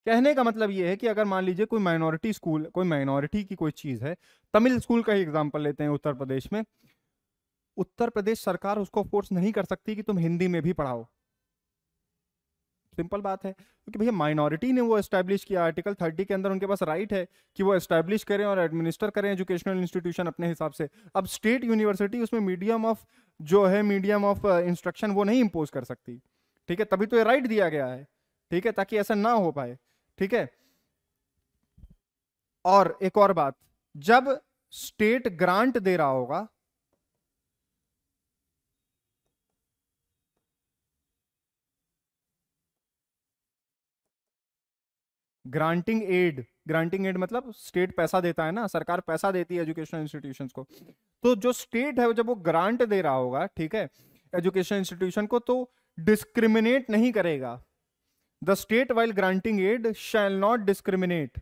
Speaker 2: कहने का मतलब ये है कि
Speaker 1: अगर मान लीजिए कोई माइनॉरिटी स्कूल कोई माइनॉरिटी की कोई चीज़ है तमिल स्कूल का ही एग्जाम्पल लेते हैं उत्तर प्रदेश में उत्तर प्रदेश सरकार उसको फोर्स नहीं कर सकती कि तुम हिंदी में भी पढ़ाओ सिंपल बात है क्योंकि भैया माइनॉरिटी ने वो एस्टैब्लिश किया आर्टिकल थर्टी के अंदर उनके पास राइट है कि वो एस्टैब्लिश करें और एडमिनिस्टर करें एजुकेशनल इंस्टीट्यूशन अपने हिसाब से अब स्टेट यूनिवर्सिटी उसमें मीडियम ऑफ जो है मीडियम ऑफ इंस्ट्रक्शन वो नहीं इम्पोज कर सकती ठीक है तभी तो ये राइट दिया गया है ठीक है ताकि ऐसा ना हो पाए ठीक है और एक और बात जब स्टेट ग्रांट दे रहा होगा ग्रांटिंग एड ग्रांटिंग एड मतलब स्टेट पैसा देता है ना सरकार पैसा देती है एजुकेशनल इंस्टीट्यूशन को तो जो स्टेट है जब वो ग्रांट दे रहा होगा ठीक है एजुकेशन इंस्टीट्यूशन को तो डिस्क्रिमिनेट नहीं करेगा the state while granting aid shall not discriminate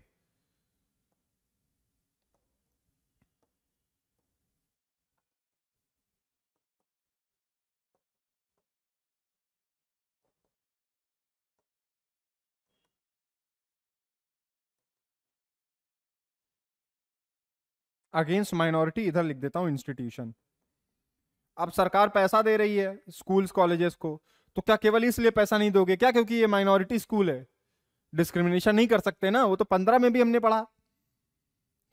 Speaker 2: against minority इधर लिख देता हूं
Speaker 1: इंस्टीट्यूशन अब सरकार पैसा दे रही है स्कूल्स कॉलेजेस को तो क्या केवल इसलिए पैसा नहीं दोगे क्या क्योंकि ये माइनॉरिटी स्कूल है डिस्क्रिमिनेशन नहीं कर सकते ना वो तो पंद्रह में भी हमने पढ़ा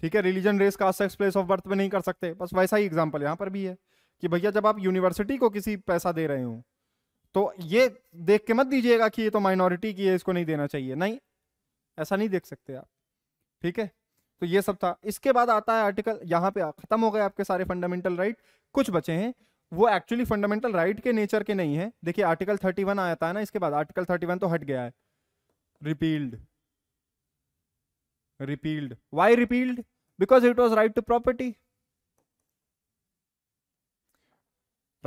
Speaker 1: ठीक है religion race caste sex place of birth पे नहीं कर सकते बस वैसा ही एग्जाम्पल यहाँ पर भी है कि भैया जब आप यूनिवर्सिटी को किसी पैसा दे रहे हो तो ये देख के मत दीजिएगा कि ये तो माइनॉरिटी की है इसको नहीं देना चाहिए नहीं ऐसा नहीं देख सकते आप ठीक है तो ये सब था इसके बाद आता है आर्टिकल यहाँ पे खत्म हो गए आपके सारे फंडामेंटल राइट कुछ बचे हैं वो एक्चुअली फंडामेंटल राइट के नेचर के नहीं है देखिए आर्टिकल थर्टी वन जाता है ना इसके बाद आर्टिकल थर्टी वन तो हट गया है repealed repealed why repealed because it was right to property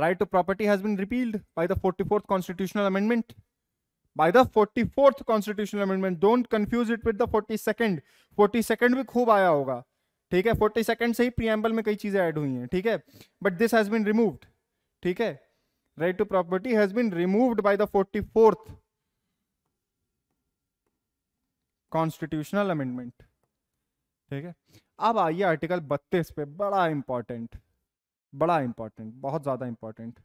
Speaker 1: right to property has been repealed by the forty constitutional amendment by the forty constitutional amendment don't confuse it with the forty second भी खूब आया होगा ठीक है forty second से ही preamble में कई चीजें ऐड हुई हैं ठीक है but this has been removed ठीक है right to property has been removed by the forty fourth constitutional amendment ठीक है अब आइए आर्टिकल 32 पे बड़ा इंपॉर्टेंट बड़ा इंपॉर्टेंट बहुत ज्यादा इंपॉर्टेंट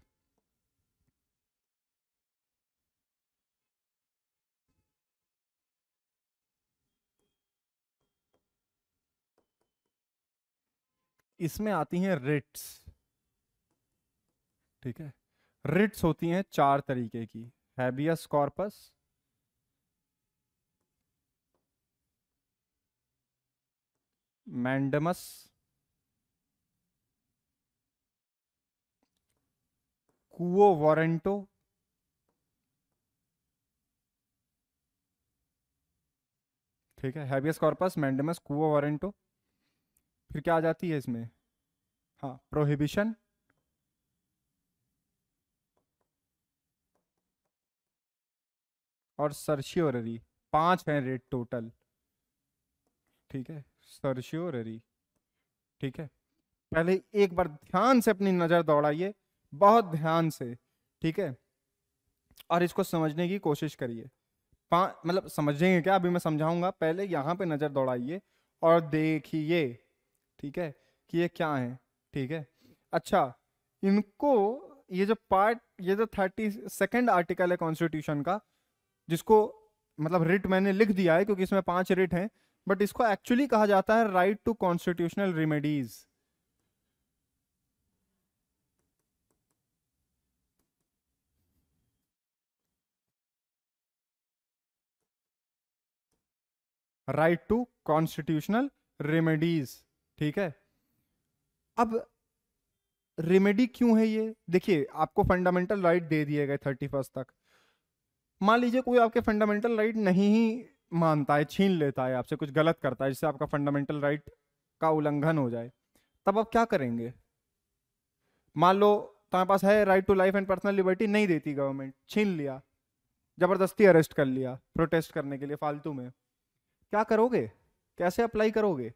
Speaker 1: इसमें आती हैं रिट्स ठीक है रिट्स होती हैं चार तरीके की habeas corpus mandamus quo warranto ठीक है habeas corpus mandamus quo warranto फिर क्या आ जाती है इसमें हाँ प्रोहिबिशन और सर्श्योररी पांच हैं रेट टोटल ठीक है सर्श्योररी ठीक है पहले एक बार ध्यान से अपनी नज़र दौड़ाइए बहुत ध्यान से ठीक है और इसको समझने की कोशिश करिए मतलब समझेंगे क्या अभी मैं समझाऊंगा पहले यहाँ पे नज़र दौड़ाइए और देखिए ठीक है कि ये क्या है ठीक है अच्छा इनको ये जो पार्ट ये जो थर्टी सेकेंड आर्टिकल है कॉन्स्टिट्यूशन का जिसको मतलब रिट मैंने लिख दिया है क्योंकि इसमें पांच रिट हैं बट इसको एक्चुअली कहा जाता है right to constitutional remedies right to constitutional remedies ठीक है अब रेमेडी क्यों है ये देखिए आपको फंडामेंटल राइट right दे दिए गए थर्टी फर्स्ट तक मान लीजिए कोई आपके फंडामेंटल राइट नहीं मानता है छीन लेता है आपसे कुछ गलत करता है जिससे आपका फंडामेंटल राइट का उल्लंघन हो जाए तब आप क्या करेंगे मान लो तुम्हारे पास है right to life and personal liberty नहीं देती गवर्नमेंट छीन लिया जबरदस्ती अरेस्ट कर लिया प्रोटेस्ट करने के लिए फालतू में क्या करोगे कैसे अप्लाई करोगे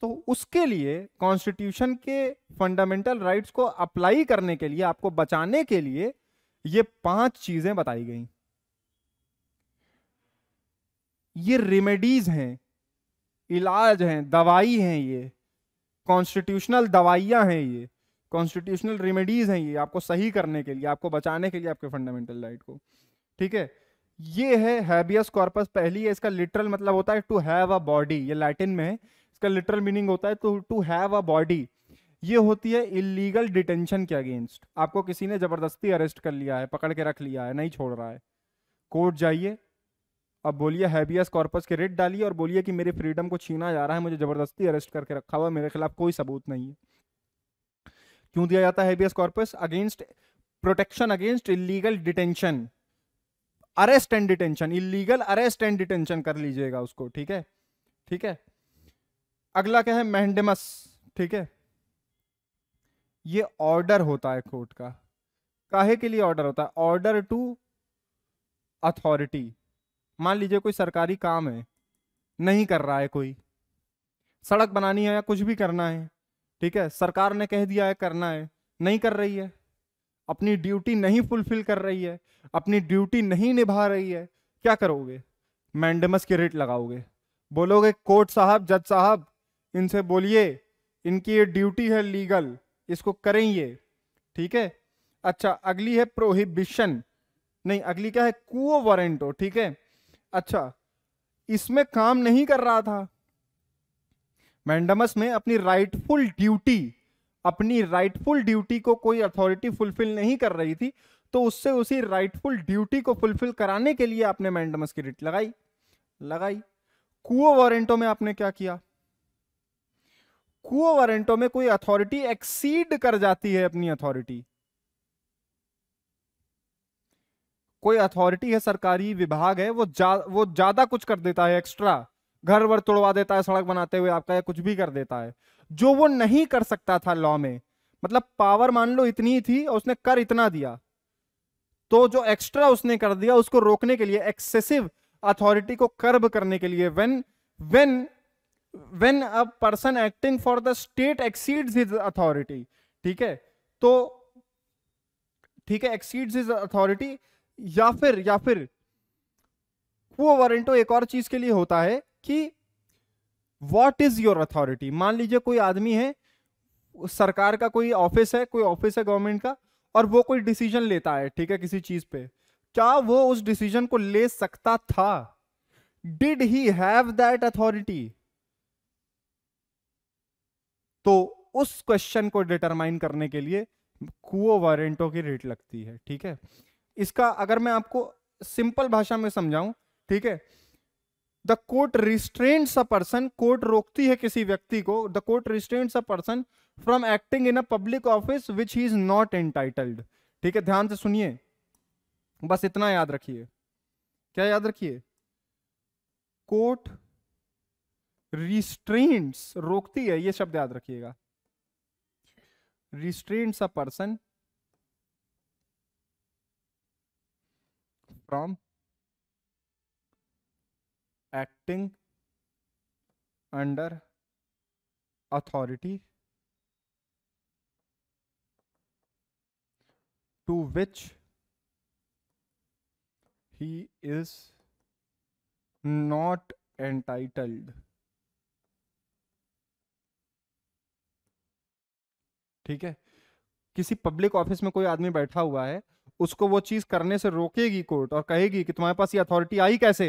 Speaker 1: तो उसके लिए कॉन्स्टिट्यूशन के फंडामेंटल राइट्स को अप्लाई करने के लिए आपको बचाने के लिए ये पांच चीजें बताई गई ये रेमेडीज हैं इलाज हैं दवाई हैं ये कॉन्स्टिट्यूशनल दवाइयां हैं ये कॉन्स्टिट्यूशनल रेमेडीज हैं ये आपको सही करने के लिए आपको बचाने के लिए आपके फंडामेंटल राइट को ठीक है ये है हैबियस कॉर्पस पहली है इसका लिटरल मतलब होता है टू हैव अ बॉडी ये लैटिन में है इसका लिटरल मीनिंग होता है to to have a body ये होती है इलीगल डिटेंशन के अगेंस्ट आपको किसी ने जबरदस्ती अरेस्ट कर लिया है पकड़ के रख लिया है नहीं छोड़ रहा है कोर्ट जाइए अब बोलिए हैबियस कॉर्पस के रेट डालिए और बोलिए कि मेरे फ्रीडम को छीना जा रहा है मुझे ज़बरदस्ती अरेस्ट करके रखा हुआ मेरे खिलाफ कोई सबूत नहीं है क्यों दिया जाता है against protection against illegal detention arrest and detention illegal arrest and detention कर लीजिएगा उसको ठीक है ठीक है अगला क्या है मैंडेमस ठीक है ये ऑर्डर होता है कोर्ट का काहे के लिए ऑर्डर होता है ऑर्डर टू अथॉरिटी मान लीजिए कोई सरकारी काम है नहीं कर रहा है कोई सड़क बनानी है या कुछ भी करना है ठीक है सरकार ने कह दिया है करना है नहीं कर रही है अपनी ड्यूटी नहीं फुलफिल कर रही है अपनी ड्यूटी नहीं निभा रही है क्या करोगे मैंडमस की रेट लगाओगे बोलोगे कोर्ट साहब जज साहब इनसे बोलिए इनकी ये ड्यूटी है लीगल इसको करें ये ठीक है अच्छा अगली है प्रोहिबिशन नहीं अगली क्या है कुओ वारंटो ठीक है अच्छा इसमें काम नहीं कर रहा था मैंडमस में अपनी राइटफुल ड्यूटी अपनी राइटफुल ड्यूटी को कोई अथॉरिटी फुलफिल नहीं कर रही थी तो उससे उसी राइटफुल ड्यूटी को फुलफिल कराने के लिए आपने मैंडमस की रिट लगाई लगाई कुओ वारंटो में आपने क्या किया कुओ वारंटो में कोई अथॉरिटी एक्सीड कर जाती है अपनी अथॉरिटी कोई अथॉरिटी है सरकारी विभाग है वो जा, वो ज्यादा कुछ कर देता है एक्स्ट्रा घर वर तोड़वा देता है सड़क बनाते हुए आपका या कुछ भी कर देता है जो वो नहीं कर सकता था लॉ में मतलब पावर मान लो इतनी थी और उसने कर इतना दिया तो जो एक्स्ट्रा उसने कर दिया उसको रोकने के लिए एक्सेसिव अथॉरिटी को कर्ब करने के लिए when when when a person acting for the state exceeds his authority ठीक है तो ठीक है एक्सीड्स हिज अथॉरिटी या फिर या फिर वो वारंटो एक और चीज के लिए होता है कि वॉट इज योर अथॉरिटी मान लीजिए कोई आदमी है सरकार का कोई ऑफिस है कोई ऑफिस है गवर्नमेंट का और वो कोई डिसीजन लेता है ठीक है किसी चीज पे क्या वो उस डिसीजन को ले सकता था did he have that authority तो उस क्वेश्चन को डिटरमाइन करने के लिए कुओ वारंटो की रेट लगती है ठीक है इसका अगर मैं आपको सिंपल भाषा में समझाऊं ठीक है the court restraints a person court रोकती है किसी व्यक्ति को the court restraints a person from acting in a public office which he is not entitled ठीक है ध्यान से सुनिए बस इतना याद रखिए क्या याद रखिए कोर्ट रिस्ट्रेंट्स रोकती है ये शब्द याद रखिएगा restraints a person from acting under authority to which he is not entitled ठीक है किसी पब्लिक ऑफिस में कोई आदमी बैठा हुआ है उसको वो चीज करने से रोकेगी कोर्ट और कहेगी कि तुम्हारे पास ये अथॉरिटी आई कैसे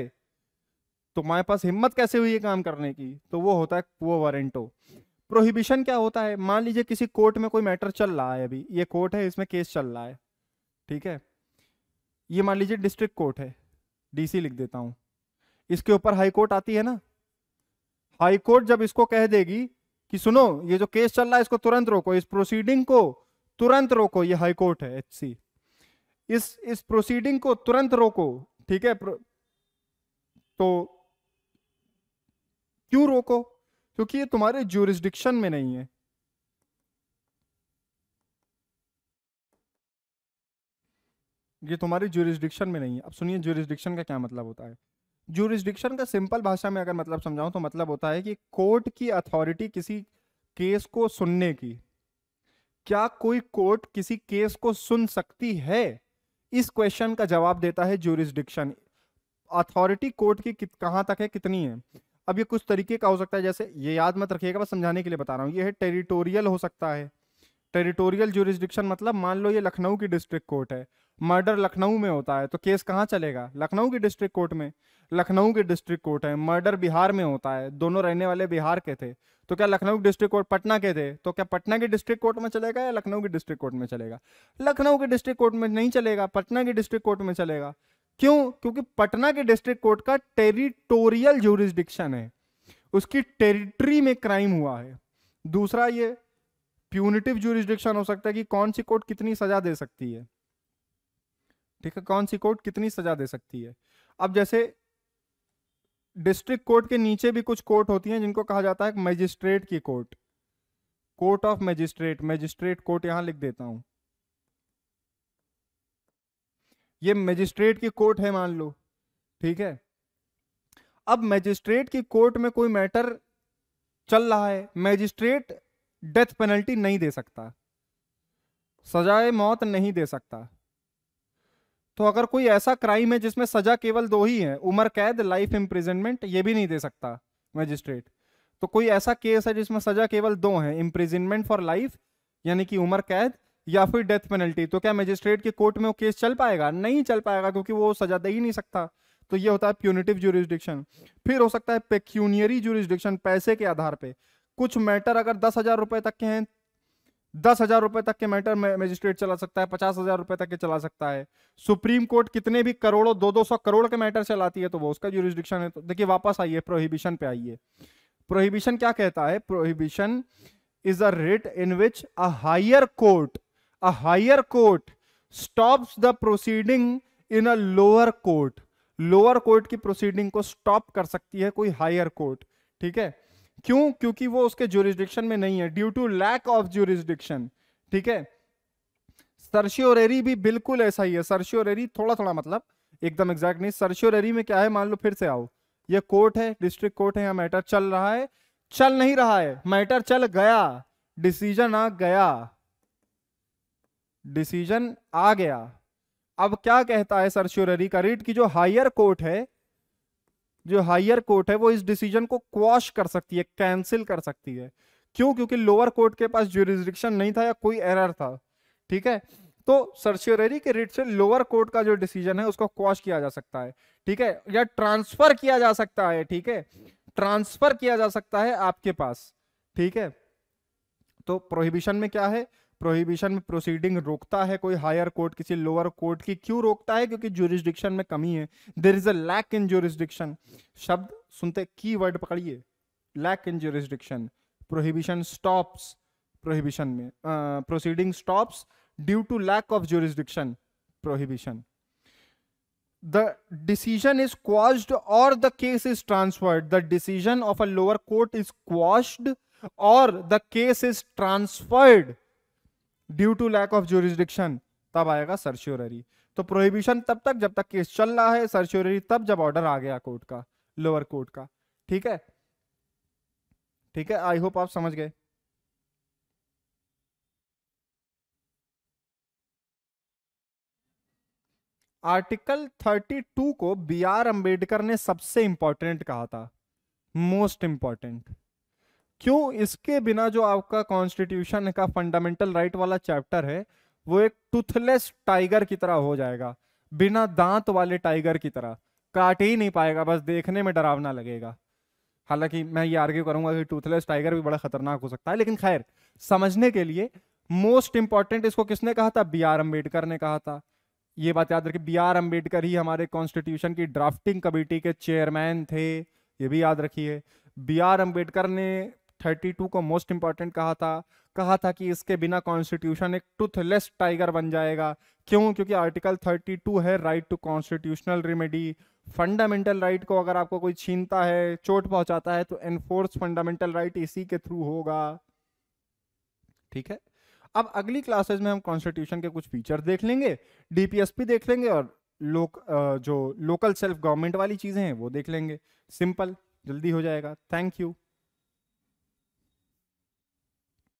Speaker 1: तुम्हारे पास हिम्मत कैसे हुई ये काम करने की तो वो होता है वो वारंटो प्रोहिबिशन क्या होता है मान लीजिए किसी कोर्ट में कोई मैटर चल रहा है अभी ये कोर्ट है इसमें केस चल रहा है ठीक है ये मान लीजिए डिस्ट्रिक्ट कोर्ट है डीसी लिख देता हूं इसके ऊपर हाई कोर्ट आती है ना हाई कोर्ट जब इसको कह देगी कि सुनो ये जो केस चल रहा है इसको तुरंत रोको इस प्रोसीडिंग को तुरंत रोको ये हाई कोर्ट है एचसी इस इस प्रोसीडिंग को तुरंत रोको ठीक है तो क्यों रोको क्योंकि ये तुम्हारे ज्यूरिस्डिक्शन में नहीं है ये तुम्हारे ज्यूरिस्डिक्शन में नहीं है अब सुनिए ज्यूरिस्डिक्शन का क्या मतलब होता है ज्यूरिस्डिक्शन का सिंपल भाषा में अगर मतलब समझाऊं तो मतलब होता है कि कोर्ट की अथॉरिटी किसी केस को सुनने की क्या कोई कोर्ट किसी केस को सुन सकती है इस क्वेश्चन का जवाब देता है ज्यूरिस्डिक्शन अथॉरिटी कोर्ट की कहाँ तक है कितनी है अब ये कुछ तरीके का हो सकता है जैसे ये याद मत रखिएगा बस समझाने के लिए बता रहा हूँ ये है टेरिटोरियल हो सकता है टेरिटोरियल ज्यूरिस्डिक्शन मतलब मान लो ये लखनऊ की डिस्ट्रिक्ट कोर्ट है मर्डर लखनऊ में होता है तो केस कहाँ चलेगा लखनऊ के डिस्ट्रिक्ट कोर्ट में लखनऊ के डिस्ट्रिक्ट कोर्ट है मर्डर बिहार में होता है दोनों रहने वाले बिहार के थे तो क्या लखनऊ डिस्ट्रिक्ट कोर्ट पटना के थे तो क्या पटना के डिस्ट्रिक्ट कोर्ट में चलेगा या लखनऊ के डिस्ट्रिक्ट कोर्ट में चलेगा लखनऊ के डिस्ट्रिक्ट कोर्ट में नहीं चलेगा पटना के डिस्ट्रिक्ट कोर्ट में चलेगा क्यों क्योंकि पटना के डिस्ट्रिक्ट कोर्ट का टेरिटोरियल ज्यूरिस्डिक्शन है उसकी टेरिटरी में क्राइम हुआ है दूसरा ये प्यूनिटिव ज्यूरिस्डिक्शन हो सकता है कि कौन सी कोर्ट कितनी सजा दे सकती है ठीक है कौन सी कोर्ट कितनी सजा दे सकती है अब जैसे डिस्ट्रिक्ट कोर्ट के नीचे भी कुछ कोर्ट होती हैं जिनको कहा जाता है मजिस्ट्रेट की court court of magistrate magistrate court यहां लिख देता हूं ये मजिस्ट्रेट की कोर्ट है मान लो ठीक है अब मजिस्ट्रेट की कोर्ट में कोई मैटर चल रहा है मजिस्ट्रेट डेथ पेनल्टी नहीं दे सकता सजाए मौत नहीं दे सकता तो अगर कोई ऐसा क्राइम है जिसमें सजा केवल दो ही है उम्र कैद लाइफ इम्प्रिजनमेंट ये भी नहीं दे सकता मजिस्ट्रेट तो कोई ऐसा केस है जिसमें सजा केवल दो है इंप्रिजनमेंट फॉर लाइफ यानी कि उम्र कैद या फिर डेथ पेनल्टी तो क्या मजिस्ट्रेट के कोर्ट में वो केस चल पाएगा नहीं चल पाएगा क्योंकि वो सजा दे ही नहीं सकता तो ये होता है प्यूनिटिव जुरिस्डिक्शन फिर हो सकता है पेक्यूनियरी जुरिस्डिक्शन पैसे के आधार पे कुछ मैटर अगर दस हजार रुपए तक के हैं दस हजार रुपए तक के मैटर मजिस्ट्रेट चला सकता है पचास हजार रुपए तक के चला सकता है सुप्रीम कोर्ट कितने भी करोड़ों दो दो सौ करोड़ के मैटर चलाती है तो वो उसका जुरिस्डिक्शन है तो देखिए वापस आइए प्रोहिबिशन पे आइए प्रोहिबिशन क्या कहता है prohibition is a writ in which a higher court a higher court stop the proceeding in a lower court lower court की प्रोसीडिंग को स्टॉप कर सकती है कोई हायर कोर्ट ठीक है क्यों क्योंकि वो उसके ज्यूरिस्डिक्शन में नहीं है due to lack of jurisdiction ठीक है सरश्योरेरी भी बिल्कुल ऐसा ही है सरश्योरेरी थोड़ा थोड़ा मतलब एकदम एग्जैक्ट नहीं सर्शियोरेरी में क्या है मान लो फिर से आओ ये कोर्ट है डिस्ट्रिक्ट कोर्ट है यहाँ मैटर चल रहा है चल नहीं रहा है मैटर चल गया डिसीजन आ गया डिसीजन आ गया अब क्या कहता है सर्शियोरेरी का रीट की जो हायर कोर्ट है जो हायर कोर्ट है वो इस डिसीजन को क्वाश कर सकती है कैंसिल कर सकती है क्यों क्योंकि लोअर कोर्ट के पास ज्यूरिस्डिक्शन नहीं था या कोई एरर था ठीक है तो सर्च्योररी के रिट से लोअर कोर्ट का जो डिसीजन है उसको क्वाश किया जा सकता है ठीक है या ट्रांसफर किया जा सकता है ठीक है ट्रांसफर किया जा सकता है आपके पास ठीक है तो प्रोहिबिशन में क्या है प्रोहिबिशन में प्रोसीडिंग रोकता है कोई हायर कोर्ट किसी लोअर कोर्ट की क्यों रोकता है क्योंकि जुरिस्डिक्शन में कमी है there is a lack in jurisdiction शब्द सुनते की वर्ड पकड़िए lack in jurisdiction prohibition stops prohibition में proceeding stops due to lack of jurisdiction prohibition the decision is quashed or the case is transferred the decision of a lower court is quashed or the case is transferred due to lack of jurisdiction तब आएगा सर्च्योररी तो prohibition तब तक जब तक case चल रहा है सर्च्योररी तब जब ऑर्डर आ गया कोर्ट का लोअर कोर्ट का ठीक है ठीक है आई होप आप समझ गए आर्टिकल 32 को बी आर अंबेडकर ने सबसे इंपॉर्टेंट कहा था मोस्ट इंपॉर्टेंट क्यों इसके बिना जो आपका कॉन्स्टिट्यूशन का फंडामेंटल राइट वाला चैप्टर है वो एक टूथलेस टाइगर की तरह हो जाएगा बिना दांत वाले टाइगर की तरह काट ही नहीं पाएगा बस देखने में डरावना लगेगा हालांकि मैं ये आर्ग्यू करूंगा कि टूथलेस टाइगर भी बड़ा खतरनाक हो सकता है लेकिन खैर समझने के लिए मोस्ट इंपॉर्टेंट इसको किसने कहा था बी आर अम्बेडकर ने कहा था ये बात याद रखिए बी आर अम्बेडकर ही हमारे कॉन्स्टिट्यूशन की ड्राफ्टिंग कमेटी के चेयरमैन थे ये भी याद रखिए बी आर अम्बेडकर ने टू को मोस्ट इंपॉर्टेंट कहा था कहा था कि इसके बिना कॉन्स्टिट्यूशन एक टूथलेस टाइगर बन जाएगा क्यों क्योंकि आर्टिकल 32 है right to constitutional remedy fundamental right को अगर आपको कोई छीनता है चोट पहुंचाता है तो एनफोर्स फंडामेंटल राइट इसी के थ्रू होगा ठीक है अब अगली क्लासेज में हम कॉन्स्टिट्यूशन के कुछ फीचर देख लेंगे डीपीएसपी देख लेंगे और लोक जो लोकल सेल्फ गवर्नमेंट वाली चीज़ें हैं वो देख लेंगे सिंपल जल्दी हो जाएगा थैंक यू